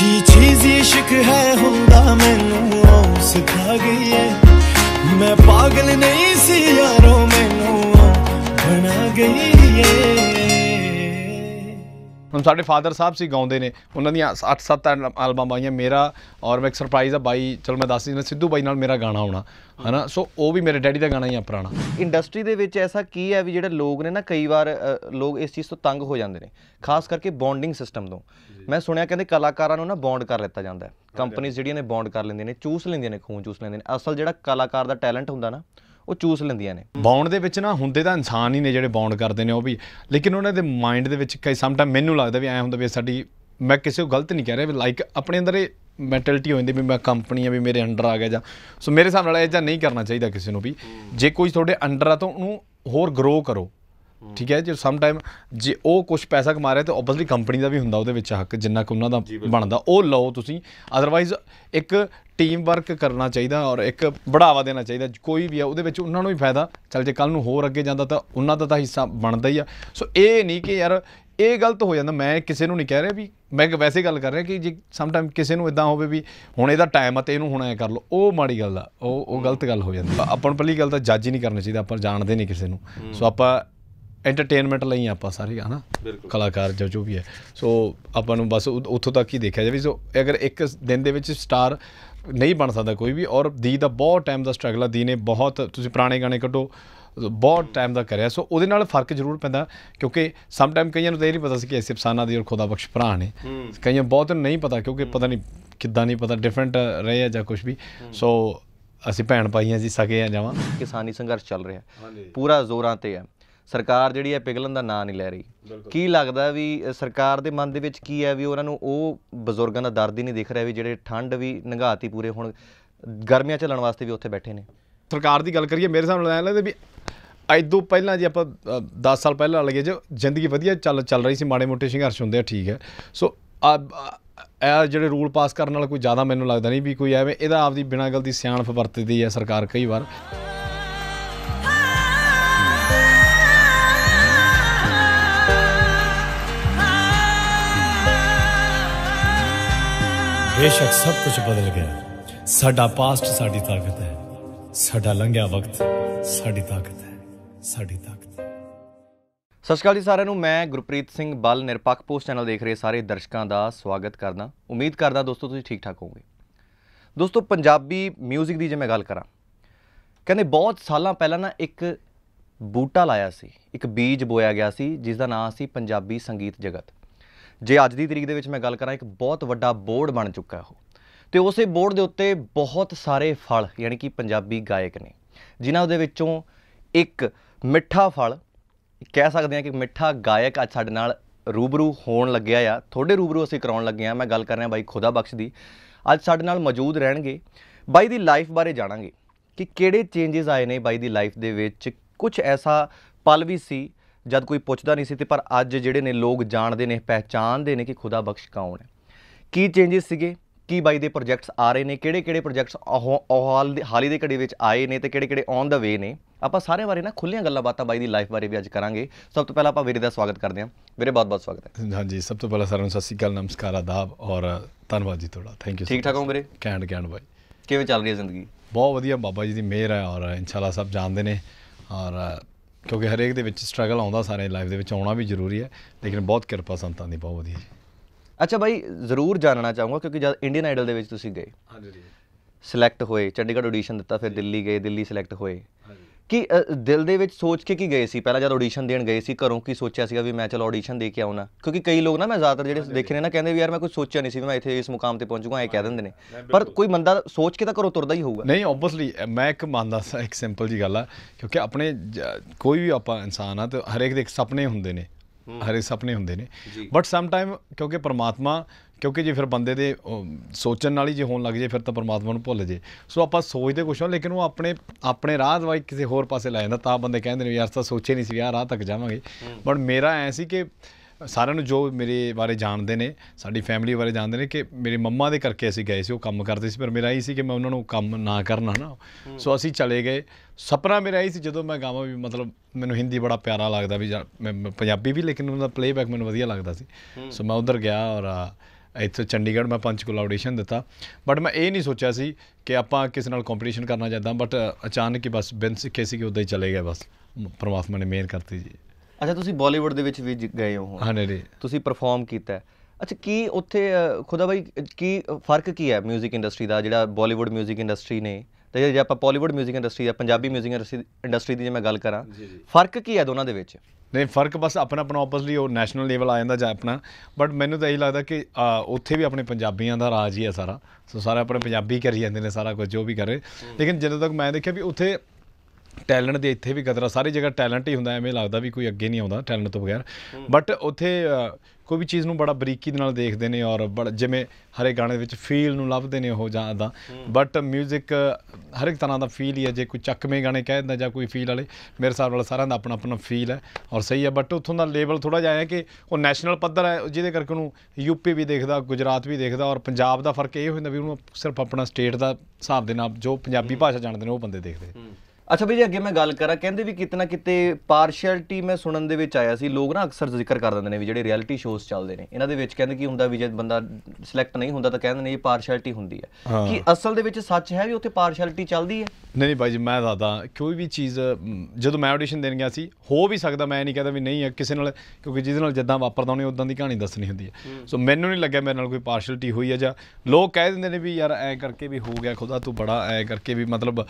ਕੀ ਚੀਜ਼ ਇਸ਼ਕ ਹੈ ਹੁੰਦਾ ਮੈਨੂੰ ਉਹ ਸਿਖਾ ਗਈ ਏ ਮੈਂ ਪਾਗਲ ਨਹੀਂ ਸੀ ਯਾਰੋ ਮੈਨੂੰ ਬਣਾ ਗਈ ਏ ਹੁਣ ਸਾਡੇ ਫਾਦਰ ਸਾਹਿਬ ਸੀ ਗਾਉਂਦੇ ਨੇ ਉਹਨਾਂ ਦੀਆਂ 8-7 ਐਲਬਮ ਆਈਆਂ ਮੇਰਾ ਔਰ ਮੈਂ ਸਰਪ੍ਰਾਈਜ਼ ਆ ਬਾਈ ਚਲ ਮੈਂ ਦੱਸ ਦਿੰਦਾ ਸਿੱਧੂ ਬਾਈ ਨਾਲ ਮੇਰਾ ਗਾਣਾ ਆਉਣਾ ਹਨਾ ਸੋ ਉਹ ਵੀ ਮੇਰੇ ਡੈਡੀ ਦਾ ਗਾਣਾ ਹੀ ਆ ਪੁਰਾਣਾ ਇੰਡਸਟਰੀ ਦੇ ਵਿੱਚ ਐਸਾ ਕੀ ਹੈ ਵੀ ਜਿਹੜੇ ਲੋਕ ਨੇ ਨਾ ਕਈ ਵਾਰ ਲੋਕ ਇਸ ਚੀਜ਼ ਤੋਂ ਤੰਗ ਹੋ ਜਾਂਦੇ ਨੇ ਖਾਸ ਕਰਕੇ ਬੌਂਡਿੰਗ ਸਿਸਟਮ ਤੋਂ ਮੈਂ ਸੁਣਿਆ ਕਹਿੰਦੇ ਕਲਾਕਾਰਾਂ ਨੂੰ ਨਾ ਬੌਂਡ ਕਰ ਲਿੱਤਾ ਜਾਂਦਾ ਕੰਪਨੀਆਂ ਜਿਹੜੀਆਂ ਨੇ ਬੌਂਡ ਕਰ ਲੈਂਦੀਆਂ ਨੇ ਚੂਸ ਲੈਂਦੀਆਂ ਨੇ ਖੂਨ ਚੂਸ ਲੈਂਦੀਆਂ ਨੇ ਅਸਲ ਜਿਹੜਾ ਕਲਾਕਾਰ ਦਾ ਟੈਲੈਂਟ ਹੁੰਦਾ ਨਾ ਉਹ ਚੂਸ ਲੈਂਦੀਆਂ ਨੇ ਬੌਂਡ ਦੇ ਵਿੱਚ ਨਾ ਹੁੰਦੇ ਤਾਂ ਇਨਸਾਨ ਹੀ ਨੇ ਜਿਹੜੇ ਬੌਂਡ ਕਰਦੇ ਨੇ ਉਹ ਵੀ ਲੇਕਿਨ ਉਹਨਾਂ ਦੇ ਮਾਈਂਡ ਦੇ ਵਿੱਚ ਕਈ ਸਮ ਟਾਈਮ ਮੈਨੂੰ ਲੱਗਦਾ ਵੀ ਐ ਹੁੰਦਾ ਵੀ ਸਾਡੀ ਮੈਂ ਕਿਸੇ ਨੂੰ ਗਲਤ ਨਹੀਂ ਕਹਿ ਰਿਹਾ ਵੀ ਲਾਈਕ ਆਪਣੇ ਅੰਦਰ ਇਹ ਮੈਂਟੈਲਿਟੀ ਹੋ ਜਾਂਦੀ ਵੀ ਮੈਂ ਕੰਪਨੀ ਆ ਵੀ ਮੇਰੇ ਅੰਡਰ ਆ ਗਿਆ ਜਾਂ ਸੋ ਮੇਰੇ ਹਿਸਾਬ ਨਾਲ ਇਹ ਜਾਂ ਨਹੀਂ ਕਰਨਾ ਚਾਹੀਦਾ ਕਿਸੇ ਨੂੰ ਵੀ ਜੇ ਕੋਈ ਤੁਹਾਡੇ ਅੰਡਰ ਆ ਤਾਂ ਉਹਨੂੰ ਹੋਰ ਗਰੋ ਕਰੋ ਠੀਕ ਹੈ ਜੇ ਸਮ ਟਾਈਮ ਜੇ ਉਹ ਕੁਝ ਪੈਸਾ ਕਮਾ ਰਿਹਾ ਤੇ ਆਬਵੀਅਸਲੀ ਕੰਪਨੀ ਦਾ ਵੀ ਹੁੰਦਾ ਉਹਦੇ ਵਿੱਚ ਹੱਕ ਜਿੰਨਾ ਕਿ ਉਹਨਾਂ ਦਾ ਬਣਦਾ ਉਹ ਲਓ ਤੁਸੀਂ ਅਦਰਵਾਈਜ਼ ਇੱਕ ਟੀਮ ਵਰਕ ਕਰਨਾ ਚਾਹੀਦਾ ਔਰ ਇੱਕ ਬੜਾਵਾ ਦੇਣਾ ਚਾਹੀਦਾ ਕੋਈ ਵੀ ਆ ਉਹਦੇ ਵਿੱਚ ਉਹਨਾਂ ਨੂੰ ਵੀ ਫਾਇਦਾ ਚਲ ਜੇ ਕੱਲ ਨੂੰ ਹੋਰ ਅੱਗੇ ਜਾਂਦਾ ਤਾਂ ਉਹਨਾਂ ਦਾ ਤਾਂ ਹਿੱਸਾ ਬਣਦਾ ਹੀ ਆ ਸੋ ਇਹ ਨਹੀਂ ਕਿ ਯਾਰ ਇਹ ਗਲਤ ਹੋ ਜਾਂਦਾ ਮੈਂ ਕਿਸੇ ਨੂੰ ਨਹੀਂ ਕਹਿ ਰਿਹਾ ਵੀ ਮੈਂ ਵੈਸੇ ਗੱਲ ਕਰ ਰਿਹਾ ਕਿ ਜੇ ਸਮ ਟਾਈਮ ਕਿਸੇ ਨੂੰ ਇਦਾਂ ਹੋਵੇ ਵੀ ਹੁਣ ਇਹਦਾ ਟਾਈਮ ਆ ਤੇ ਇਹਨੂੰ ਹੁਣ ਐ ਕਰ ਲਓ ਉਹ ਮਾੜੀ ਗੱਲ ਆ ਉਹ ਉਹ ਗਲਤ ਗੱਲ ਹੋ ਜਾਂਦੀ ਆਪਾਂ ਪਹਿਲੀ ਗੱਲ ਤਾਂ ਜੱਜ ਹੀ ਨਹੀਂ ਕਰਨਾ ਚਾਹੀਦਾ ਆਪਾਂ ਜਾਣਦੇ ਨਹੀਂ ਕਿਸੇ ਨੂੰ ਸੋ ਆਪਾਂ ਐਂਟਰਟੇਨਮੈਂਟ ਲਈ ਆਪਾਂ ਸਾਰੇ ਹਨਾ ਕਲਾਕਾਰ ਜੋ ਜੋ ਵੀ ਹੈ ਸੋ ਆਪਾਂ ਨੂੰ ਬਸ ਉੱਥੋਂ ਤੱਕ ਹੀ ਦੇਖਿਆ ਜਾਵੇ ਸੋ ਅਗਰ ਇੱਕ ਦਿਨ ਦੇ ਵਿੱਚ ਸਟਾਰ ਨਹੀਂ ਬਣ ਸਕਦਾ ਕੋਈ ਵੀ ਔਰ ਦੀ ਦਾ ਬਹੁਤ ਟਾਈਮ ਦਾ ਸਟਰਗਲ ਆ ਦੀ ਨੇ ਬਹੁਤ ਤੁਸੀਂ ਪੁਰਾਣੇ ਗਾਣੇ ਕੱਢੋ ਬਹੁਤ ਟਾਈਮ ਦਾ ਕਰਿਆ ਸੋ ਉਹਦੇ ਨਾਲ ਫਰਕ ਜ਼ਰੂਰ ਪੈਂਦਾ ਕਿਉਂਕਿ ਸਮ ਟਾਈਮ ਕਈਆਂ ਨੂੰ ਤਾਂ ਇਹ ਨਹੀਂ ਪਤਾ ਸੀ ਕਿ ਐਸੇ ਅਫਸਾਨਾ ਦੀ ਔਰ ਖੁਦਾ ਬਖਸ਼ ਭਰਾ ਨੇ ਕਈਆਂ ਬਹੁਤ ਨਹੀਂ ਪਤਾ ਕਿਉਂਕਿ ਪਤਾ ਨਹੀਂ ਕਿੱਦਾਂ ਨਹੀਂ ਪਤਾ ਡਿਫਰੈਂਟ ਰਹੇ ਆ ਜਾਂ ਕੁਝ ਵੀ ਸੋ ਅਸੀਂ ਭੈਣ ਭਾਈਆਂ ਜੀ ਸਕੇ ਆ ਜਾਵਾਂ ਕਿਸਾਨੀ ਸੰਘਰਸ਼ ਚੱਲ ਰਿਹਾ ਪੂਰਾ ਜ਼ੋਰਾਂ ਤੇ ਹੈ ਸਰਕਾਰ ਜਿਹੜੀ ਹੈ ਪਿਗਲਣ ਦਾ ਨਾਂ ਨਹੀਂ ਲੈ ਰਹੀ ਕੀ ਲੱਗਦਾ ਵੀ ਸਰਕਾਰ ਦੇ ਮਨ ਦੇ ਵਿੱਚ ਕੀ ਹੈ ਵੀ ਉਹਨਾਂ ਨੂੰ ਉਹ ਬਜ਼ੁਰਗਾਂ ਦਾ ਦਰਦ ਹੀ ਨਹੀਂ ਦਿਖ ਰਿਹਾ ਵੀ ਜਿਹੜੇ ਠੰਡ ਵੀ ਨੰਗਾਤੀ ਪੂਰੇ ਹੁਣ ਗਰਮੀਆਂ ਚੱਲਣ ਵਾਸਤੇ ਵੀ ਉੱਥੇ ਬੈਠੇ ਨੇ ਸਰਕਾਰ ਦੀ ਗੱਲ ਕਰੀਏ ਮੇਰੇ ਸਾਹਮਣੇ ਨਾਲ ਲੱਗਦਾ ਵੀ ਅੱਜ ਤੋਂ ਪਹਿਲਾਂ ਜੇ ਆਪਾਂ 10 ਸਾਲ ਪਹਿਲਾਂ ਲੱਗੇ ਜੇ ਜ਼ਿੰਦਗੀ ਵਧੀਆ ਚੱਲ ਚੱਲ ਰਹੀ ਸੀ ਮਾੜੇ ਮੋਟੇ ਸੰਘਰਸ਼ ਹੁੰਦੇ ਆ ਠੀਕ ਹੈ ਸੋ ਇਹ ਜਿਹੜੇ ਰੂਲ ਪਾਸ ਕਰਨ ਨਾਲ ਕੋਈ ਜ਼ਿਆਦਾ ਮੈਨੂੰ ਲੱਗਦਾ ਨਹੀਂ ਵੀ ਕੋਈ ਐਵੇਂ ਇਹਦਾ ਆਪਦੀ ਬਿਨਾਂ ਗਲਤੀ ਸਿਆਣਪ ਵਰਤਦੀ ਹੈ ਸਰਕਾਰ ਕਈ ਵਾਰ ਬੇਸ਼ੱਕ ਸਭ ਕੁਝ ਬਦਲ ਗਿਆ ਸਾਡਾ ਪਾਸਟ ਸਾਡੀ ਤਾਕਤ ਹੈ ਸਾਡਾ ਲੰਘਿਆ ਵਕਤ ਸਾਡੀ ਤਾਕਤ ਹੈ ਸਾਡੀ ਤਾਕਤ ਸਤਿ ਸ਼੍ਰੀ ਅਕਾਲ ਸਾਰਿਆਂ ਨੂੰ ਮੈਂ ਗੁਰਪ੍ਰੀਤ ਸਿੰਘ ਬਲ ਨਿਰਪੱਖ ਪੋਸਟ ਚੈਨਲ ਦੇਖ ਰਹੇ ਸਾਰੇ ਦਰਸ਼ਕਾਂ ਦਾ ਸਵਾਗਤ ਕਰਦਾ ਉਮੀਦ ਕਰਦਾ ਦੋਸਤੋ ਤੁਸੀਂ ਠੀਕ ਠਾਕ ਹੋਵੋਗੇ ਦੋਸਤੋ ਪੰਜਾਬੀ 뮤직 ਦੀ ਜੇ ਮੈਂ ਗੱਲ ਕਰਾਂ ਕਹਿੰਦੇ ਬਹੁਤ ਸਾਲਾਂ ਪਹਿਲਾਂ ਨਾ ਇੱਕ ਬੂਟਾ ਲਾਇਆ ਸੀ ਇੱਕ ਬੀਜ ਬੋਇਆ ਗਿਆ ਸੀ ਜਿਸ ਦਾ ਨਾਮ ਸੀ ਪੰਜਾਬੀ ਸੰਗੀਤ ਜਗਤ ਜੇ ਅੱਜ ਦੀ ਤਰੀਕ ਦੇ ਵਿੱਚ ਮੈਂ ਗੱਲ ਕਰਾਂ ਇੱਕ ਬਹੁਤ ਵੱਡਾ ਬੋਰਡ ਬਣ ਚੁੱਕਾ ਉਹ ਤੇ ਉਸੇ ਬੋਰਡ ਦੇ ਉੱਤੇ ਬਹੁਤ ਸਾਰੇ ਫਲ ਯਾਨੀ ਕਿ ਪੰਜਾਬੀ ਗਾਇਕ ਨੇ ਜਿਨ੍ਹਾਂ ਦੇ ਵਿੱਚੋਂ ਇੱਕ ਮਿੱਠਾ ਫਲ ਕਹਿ ਸਕਦੇ ਹਾਂ ਕਿ ਮਿੱਠਾ ਗਾਇਕ ਅੱਜ ਸਾਡੇ ਨਾਲ ਰੂਬਰੂ ਹੋਣ ਲੱਗਿਆ ਆ ਤੁਹਾਡੇ ਰੂਬਰੂ ਅਸੀਂ ਕਰਾਉਣ ਲੱਗੇ ਆ ਮੈਂ ਗੱਲ ਕਰ ਰਿਹਾ ਬਾਈ ਖੁਦਾ ਬਖਸ਼ ਦੀ ਅੱਜ ਸਾਡੇ ਨਾਲ ਮੌਜੂਦ ਰਹਿਣਗੇ ਬਾਈ ਦੀ ਲਾਈਫ ਬਾਰੇ ਜਾਣਾਂਗੇ ਕਿ ਕਿਹੜੇ ਚੇਂਜਸ ਆਏ ਨੇ ਬਾਈ ਦੀ ਲਾਈਫ ਦੇ ਵਿੱਚ ਕੁਝ ਐਸਾ ਪਲ ਵੀ ਸੀ ਜਦ ਕੋਈ ਪੁੱਛਦਾ ਨਹੀਂ ਸੀ ਤੇ ਪਰ ਅੱਜ ਜਿਹੜੇ ਨੇ ਲੋਕ ਜਾਣਦੇ ਨੇ ਪਹਿਚਾਣਦੇ ਨੇ ਕਿ ਖੁਦਾ ਬਖਸ਼ ਕੌਣ ਹੈ ਕੀ ਚੇਂਜਸ ਸੀਗੇ ਕੀ ਬਾਈ ਦੇ ਪ੍ਰੋਜੈਕਟਸ ਆ ਰਹੇ ਨੇ ਕਿਹੜੇ ਕਿਹੜੇ ਪ੍ਰੋਜੈਕਟਸ ਹਾਲੀ ਦੇ ਘੜੀ ਵਿੱਚ ਆਏ ਨੇ ਤੇ ਕਿਹੜੇ ਕਿਹੜੇ ਔਨ ਦਾ ਵੇ ਨੇ ਆਪਾਂ ਸਾਰੇ ਬਾਰੇ ਨਾ ਖੁੱਲੀਆਂ ਗੱਲਾਂ ਬਾਤਾਂ ਬਾਈ ਦੀ ਲਾਈਫ ਬਾਰੇ ਵੀ ਅੱਜ ਕਰਾਂਗੇ ਸਭ ਤੋਂ ਪਹਿਲਾਂ ਆਪਾਂ ਵੀਰੇ ਦਾ ਸਵਾਗਤ ਕਰਦੇ ਹਾਂ ਵੀਰੇ ਬਹੁਤ-ਬਹੁਤ ਸਵਾਗਤ ਹੈ ਹਾਂਜੀ ਸਭ ਤੋਂ ਪਹਿਲਾਂ ਸਾਰਿਆਂ ਨੂੰ ਸਤਿ ਸ੍ਰੀ ਅਕਾਲ ਨਮਸਕਾਰ ਆਦਾਬ ਔਰ ਧੰਨਵਾਦ ਜੀ ਤੁਹਾਡਾ ਥੈਂਕ ਯੂ ਠੀਕ ਠਾਕ ਹੋ ਵੀਰੇ ਕੈਂਡ ਕੈਂਡ ਬਾਈ ਕਿਵੇਂ ਚੱਲ ਰਹੀ ਹੈ ਜ਼ਿੰਦਗੀ ਬਹੁਤ ਵਧੀਆ ਬਾਬਾ ਜੀ ਦੀ ਮਿਹਰ ਹੈ ਔਰ ਇਨਸ਼ਾਅੱਲਾ ਸਭ ਜਾਣਦੇ ਨੇ ਔਰ ਕਿਉਂਕਿ ਹਰੇਕ ਦੇ ਵਿੱਚ ਸਟਰਗਲ ਆਉਂਦਾ ਸਾਰੇ ਲਾਈਫ ਦੇ ਵਿੱਚ ਆਉਣਾ ਵੀ ਜ਼ਰੂਰੀ ਹੈ ਲੇਕਿਨ ਬਹੁਤ ਕਿਰਪਾ ਸੰਤਾਂ ਦੀ ਬਹੁਤ ਵਧੀਆ ਜੀ ਅੱਛਾ ਭਾਈ ਜ਼ਰੂਰ ਜਾਣਨਾ ਚਾਹੂੰਗਾ ਕਿਉਂਕਿ ਜਦ ਇੰਡੀਅਨ ਆਈਡਲ ਦੇ ਵਿੱਚ ਤੁਸੀਂ ਗਏ ਹਾਂਜੀ ਸਿਲੈਕਟ ਹੋਏ ਚੰਡੀਗੜ੍ਹ ਆਡੀਸ਼ਨ ਦਿੱਤਾ ਫਿਰ ਦਿੱਲੀ ਗਏ ਦਿੱਲੀ ਸਿਲੈਕਟ ਹੋਏ ਹਾਂਜੀ ਕਿ ਦਿਲ ਦੇ ਵਿੱਚ ਸੋਚ ਕੇ ਕੀ ਗਏ ਸੀ ਪਹਿਲਾਂ ਜਦ ਆਡੀਸ਼ਨ ਦੇਣ ਗਏ ਸੀ ਘਰੋਂ ਕੀ ਸੋਚਿਆ ਸੀਗਾ ਵੀ ਮੈਂ ਚਲ ਆਡੀਸ਼ਨ ਦੇ ਕੇ ਆਉਣਾ ਕਿਉਂਕਿ ਕਈ ਲੋਕ ਨਾ ਮੈਂ ਜ਼ਿਆਦਾਤਰ ਜਿਹੜੇ ਦੇਖੇ ਨੇ ਨਾ ਕਹਿੰਦੇ ਵੀ ਯਾਰ ਮੈਂ ਕੁਝ ਸੋਚਿਆ ਨਹੀਂ ਸੀ ਮੈਂ ਇੱਥੇ ਇਸ ਮੁਕਾਮ ਤੇ ਪਹੁੰਚੂਗਾ ਐ ਕਹਿ ਦਿੰਦੇ ਨੇ ਪਰ ਕੋਈ ਬੰਦਾ ਸੋਚ ਕੇ ਤਾਂ ਘਰੋਂ ਤੁਰਦਾ ਹੀ ਹੋਊਗਾ ਨਹੀਂ ਆਬਵੀਅਸਲੀ ਮੈਂ ਇੱਕ ਮੰਨਦਾ ਸਾਂ ਇੱਕ ਸਿੰਪਲ ਜੀ ਗੱਲ ਆ ਕਿਉਂਕਿ ਆਪਣੇ ਕੋਈ ਵੀ ਆਪਾਂ ਇਨਸਾਨ ਆ ਤੇ ਹਰੇਕ ਦੇ ਇੱਕ ਸੁਪਨੇ ਹੁੰਦੇ ਨੇ ਹਰੇ ਸੁਪਨੇ ਹੁੰਦੇ ਨੇ ਬਟ ਸਮ ਟਾਈਮ ਕਿਉਂਕਿ ਪਰਮਾਤਮਾ ਕਿਉਂਕਿ ਜੇ ਫਿਰ ਬੰਦੇ ਦੇ ਸੋਚਣ ਨਾਲ ਹੀ ਜੇ ਹੋਣ ਲੱਗ ਜੇ ਫਿਰ ਤਾਂ ਪਰਮਾਤਮਾ ਨੂੰ ਭੁੱਲ ਜੇ ਸੋ ਆਪਾਂ ਸੋਚਦੇ ਕੁਛ ਹਾਂ ਲੇਕਿਨ ਉਹ ਆਪਣੇ ਆਪਣੇ ਰਾਹ ਦਵਾਈ ਕਿਸੇ ਹੋਰ ਪਾਸੇ ਲੈ ਜਾਂਦਾ ਤਾਂ ਬੰਦੇ ਕਹਿੰਦੇ ਨੇ ਯਾਰ ਤਾਂ ਸੋਚੇ ਨਹੀਂ ਸੀ ਆ ਰਾਹ ਤੱਕ ਜਾਵਾਂਗੇ ਬਟ ਮੇਰਾ ਐ ਸੀ ਕਿ ਸਾਰਿਆਂ ਨੂੰ ਜੋ ਮੇਰੇ ਬਾਰੇ ਜਾਣਦੇ ਨੇ ਸਾਡੀ ਫੈਮਿਲੀ ਬਾਰੇ ਜਾਣਦੇ ਨੇ ਕਿ ਮੇਰੇ ਮੰਮਾ ਦੇ ਕਰਕੇ ਅਸੀਂ ਗਏ ਸੀ ਉਹ ਕੰਮ ਕਰਦੇ ਸੀ ਪਰ ਮੇਰਾ ਇਹ ਸੀ ਕਿ ਮੈਂ ਉਹਨਾਂ ਨੂੰ ਕੰਮ ਨਾ ਕਰਨਾ ਨਾ ਸੋ ਅਸੀਂ ਚਲੇ ਗਏ ਸਪਨਾ ਮੇਰਾ ਇਹ ਸੀ ਜਦੋਂ ਮੈਂ ਗਾਵਾਂ ਵੀ ਮਤਲਬ ਮੈਨੂੰ ਹਿੰਦੀ ਬੜਾ ਪਿਆਰਾ ਲੱਗਦਾ ਵੀ ਮੈਂ ਪੰਜਾਬੀ ਵੀ ਲੇਕਿਨ ਉਹਦਾ ਪਲੇਬੈਕ ਮੈਨੂੰ ਵਧੀਆ ਲੱਗਦਾ ਸੀ ਸੋ ਮੈਂ ਉਧਰ ਗਿਆ ਔਰ ਇੱਥੇ ਚੰਡੀਗੜ੍ਹ ਮੈਂ ਪੰਚਕੂਲਾ ਆਡੀਸ਼ਨ ਦਿੱਤਾ ਬਟ ਮੈਂ ਇਹ ਨਹੀਂ ਸੋਚਿਆ ਸੀ ਕਿ ਆਪਾਂ ਕਿਸੇ ਨਾਲ ਕੰਪੀਟੀਸ਼ਨ ਕਰਨਾ ਜਾਂਦਾ ਬਟ ਅਚਾਨਕ ਹੀ ਬਸ ਬਿਨ ਸਿੱਖੇ ਸੀ ਕਿ ਉਦਾਂ ਹੀ ਚਲੇ ਗਏ ਬਸ ਪਰਮਾਤਮਾ ਨੇ ਮਿਹਰ ਕਰਤੀ ਜੀ ਅੱਛਾ ਤੁਸੀਂ ਬਾਲੀਵੁੱਡ ਦੇ ਵਿੱਚ ਵੀ ਗਏ ਹੋ ਹਾਂ ਜੀ ਤੁਸੀਂ ਪਰਫਾਰਮ ਕੀਤਾ ਅੱਛਾ ਕੀ ਉੱਥੇ ਖੁਦਾ ਬਾਈ ਕੀ ਫਰਕ ਕੀ ਹੈ 뮤직 ਇੰਡਸਟਰੀ ਦਾ ਜਿਹੜਾ ਬਾਲੀਵੁੱਡ 뮤직 ਇੰਡਸਟਰੀ ਨੇ ਤੇ ਜੇ ਆਪਾਂ ਪੋਲੀਵੁੱਡ 뮤직 ਇੰਡਸਟਰੀ ਜਾਂ ਪੰਜਾਬੀ 뮤직 ਇੰਡਸਟਰੀ ਦੀ ਜੇ ਮੈਂ ਗੱਲ ਕਰਾਂ ਫਰਕ ਕੀ ਹੈ ਦੋਨਾਂ ਦੇ ਵਿੱਚ ਨਹੀਂ ਫਰਕ ਬਸ ਆਪਣਾ ਆਪਣਾ ਆਪਸਲੀ ਉਹ ਨੈਸ਼ਨਲ ਲੈਵਲ ਆ ਜਾਂਦਾ ਜਾਂ ਆਪਣਾ ਬਟ ਮੈਨੂੰ ਤਾਂ ਇਹ ਲੱਗਦਾ ਕਿ ਉੱਥੇ ਵੀ ਆਪਣੇ ਪੰਜਾਬੀਆਂ ਦਾ ਰਾਜ ਹੀ ਆ ਸਾਰਾ ਸੋ ਸਾਰੇ ਆਪਣੇ ਪੰਜਾਬੀ ਕਰੀ ਜਾਂਦੇ ਨੇ ਸਾਰਾ ਕੁਝ ਜੋ ਵੀ ਕਰ ਰਹੇ ਲੇਕਿਨ ਜਦੋਂ ਤੱਕ ਮੈਂ ਦੇਖਿਆ ਵੀ ਉੱਥੇ ਟੈਲੈਂਟ ਦੇ ਇੱਥੇ ਵੀ ਗਦਰਾ ਸਾਰੀ ਜਗ੍ਹਾ ਟੈਲੈਂਟ ਹੀ ਹੁੰਦਾ ਐਵੇਂ ਲੱਗਦਾ ਵੀ ਕੋਈ ਅੱਗੇ ਨਹੀਂ ਆਉਂਦਾ ਟੈਲੈਂਟ ਤੋਂ ਬਗੈਰ ਬਟ ਉੱਥੇ ਕੋਈ ਵੀ ਚੀਜ਼ ਨੂੰ ਬੜਾ ਬਰੀਕੀ ਦੇ ਨਾਲ ਦੇਖਦੇ ਨੇ ਔਰ ਜਿਵੇਂ ਹਰੇ ਗਾਣੇ ਵਿੱਚ ਫੀਲ ਨੂੰ ਲੱਭਦੇ ਨੇ ਉਹ ਜਾਂ ਦਾ ਬਟ 뮤직 ਹਰ ਇੱਕ ਤਰ੍ਹਾਂ ਦਾ ਫੀਲ ਹੀ ਹੈ ਜੇ ਕੋਈ ਚੱਕਵੇਂ ਗਾਣੇ ਕਹਿ ਦਿੰਦਾ ਜਾਂ ਕੋਈ ਫੀਲ ਵਾਲੇ ਮੇਰੇ ਹਿਸਾਬ ਨਾਲ ਸਾਰਿਆਂ ਦਾ ਆਪਣਾ ਆਪਣਾ ਫੀਲ ਹੈ ਔਰ ਸਹੀ ਹੈ ਬਟ ਉੱਥੋਂ ਦਾ ਲੈਵਲ ਥੋੜਾ ਜਿਆਦਾ ਹੈ ਕਿ ਉਹ ਨੈਸ਼ਨਲ ਪੱਧਰ ਹੈ ਜਿਹਦੇ ਕਰਕੇ ਉਹਨੂੰ ਯੂਪੀ ਵੀ ਦੇਖਦਾ ਗੁਜਰਾਤ ਵੀ ਦੇਖਦਾ ਔਰ ਪੰਜਾਬ ਦਾ ਫਰਕ ਇਹ ਹੋ ਜਾਂਦਾ ਵੀ ਉਹਨੂੰ ਸਿਰਫ ਆਪਣਾ ਸਟੇਟ ਦਾ ਹਿਸਾਬ ਦੇ ਨਾਲ ਜੋ ਪੰਜਾਬੀ ਭਾਸ਼ਾ ਜਾਣਦੇ ਨੇ ਉਹ ਬੰਦੇ ਦੇਖਦੇ ਅੱਛਾ ਵੀ ਜੀ ਅੱਗੇ ਮੈਂ ਗੱਲ ਕਰਾਂ ਕਹਿੰਦੇ ਵੀ ਕਿਤਨਾ ਕਿਤੇ ਪਾਰਸ਼ੀਅਲਟੀ ਮੈਂ ਸੁਣਨ ਦੇ ਵਿੱਚ ਆਇਆ ਸੀ ਲੋਕ ਨਾ ਅਕਸਰ ਜ਼ਿਕਰ ਕਰ ਦਿੰਦੇ ਨੇ ਵੀ ਜਿਹੜੇ ਰਿਐਲਿਟੀ ਸ਼ੋਜ਼ ਚੱਲਦੇ ਨੇ ਇਹਨਾਂ ਦੇ ਵਿੱਚ ਕਹਿੰਦੇ ਕੀ ਹੁੰਦਾ ਵੀ ਜੇ ਬੰਦਾ ਸਿਲੈਕਟ ਨਹੀਂ ਹੁੰਦਾ ਤਾਂ ਕਹਿੰਦੇ ਨੇ ਇਹ ਪਾਰਸ਼ੀਅਲਟੀ ਹੁੰਦੀ ਹੈ ਕਿ ਅਸਲ ਦੇ ਵਿੱਚ ਸੱਚ ਹੈ ਵੀ ਉੱਥੇ ਪਾਰਸ਼ੀਅਲਟੀ ਚੱਲਦੀ ਹੈ ਨਹੀਂ ਨਹੀਂ ਭਾਈ ਜੀ ਮੈਂ ਦੱਸਦਾ ਕੋਈ ਵੀ ਚੀਜ਼ ਜਦੋਂ ਮੈਂ ਆਡੀਸ਼ਨ ਦੇਣ ਗਿਆ ਸੀ ਹੋ ਵੀ ਸਕਦਾ ਮੈਂ ਨਹੀਂ ਕਹਦਾ ਵੀ ਨਹੀਂ ਹੈ ਕਿਸੇ ਨਾਲ ਕਿਉਂਕਿ ਜਿਹਦੇ ਨਾਲ ਜਿੱਦਾਂ ਵਾਪਰਦਾ ਉਹਨੇ ਉਦਾਂ ਦੀ ਕਹਾਣੀ ਦੱਸਣੀ ਹੁੰਦੀ ਹੈ ਸੋ ਮੈਨੂੰ ਨਹੀਂ ਲੱਗਿਆ ਮੇਰੇ ਨਾਲ ਕੋਈ ਪਾਰਸ਼ੀਅਲਟੀ ਹੋਈ ਹੈ ਜਾਂ ਲੋਕ ਕਹਿ ਦਿੰਦੇ ਨੇ ਵੀ ਯਾਰ ਐ ਕਰਕੇ ਵੀ ਹੋ ਗਿਆ ਖੁਦਾ ਤੂੰ ਬੜਾ ਐ ਕਰਕੇ ਵੀ ਮਤਲਬ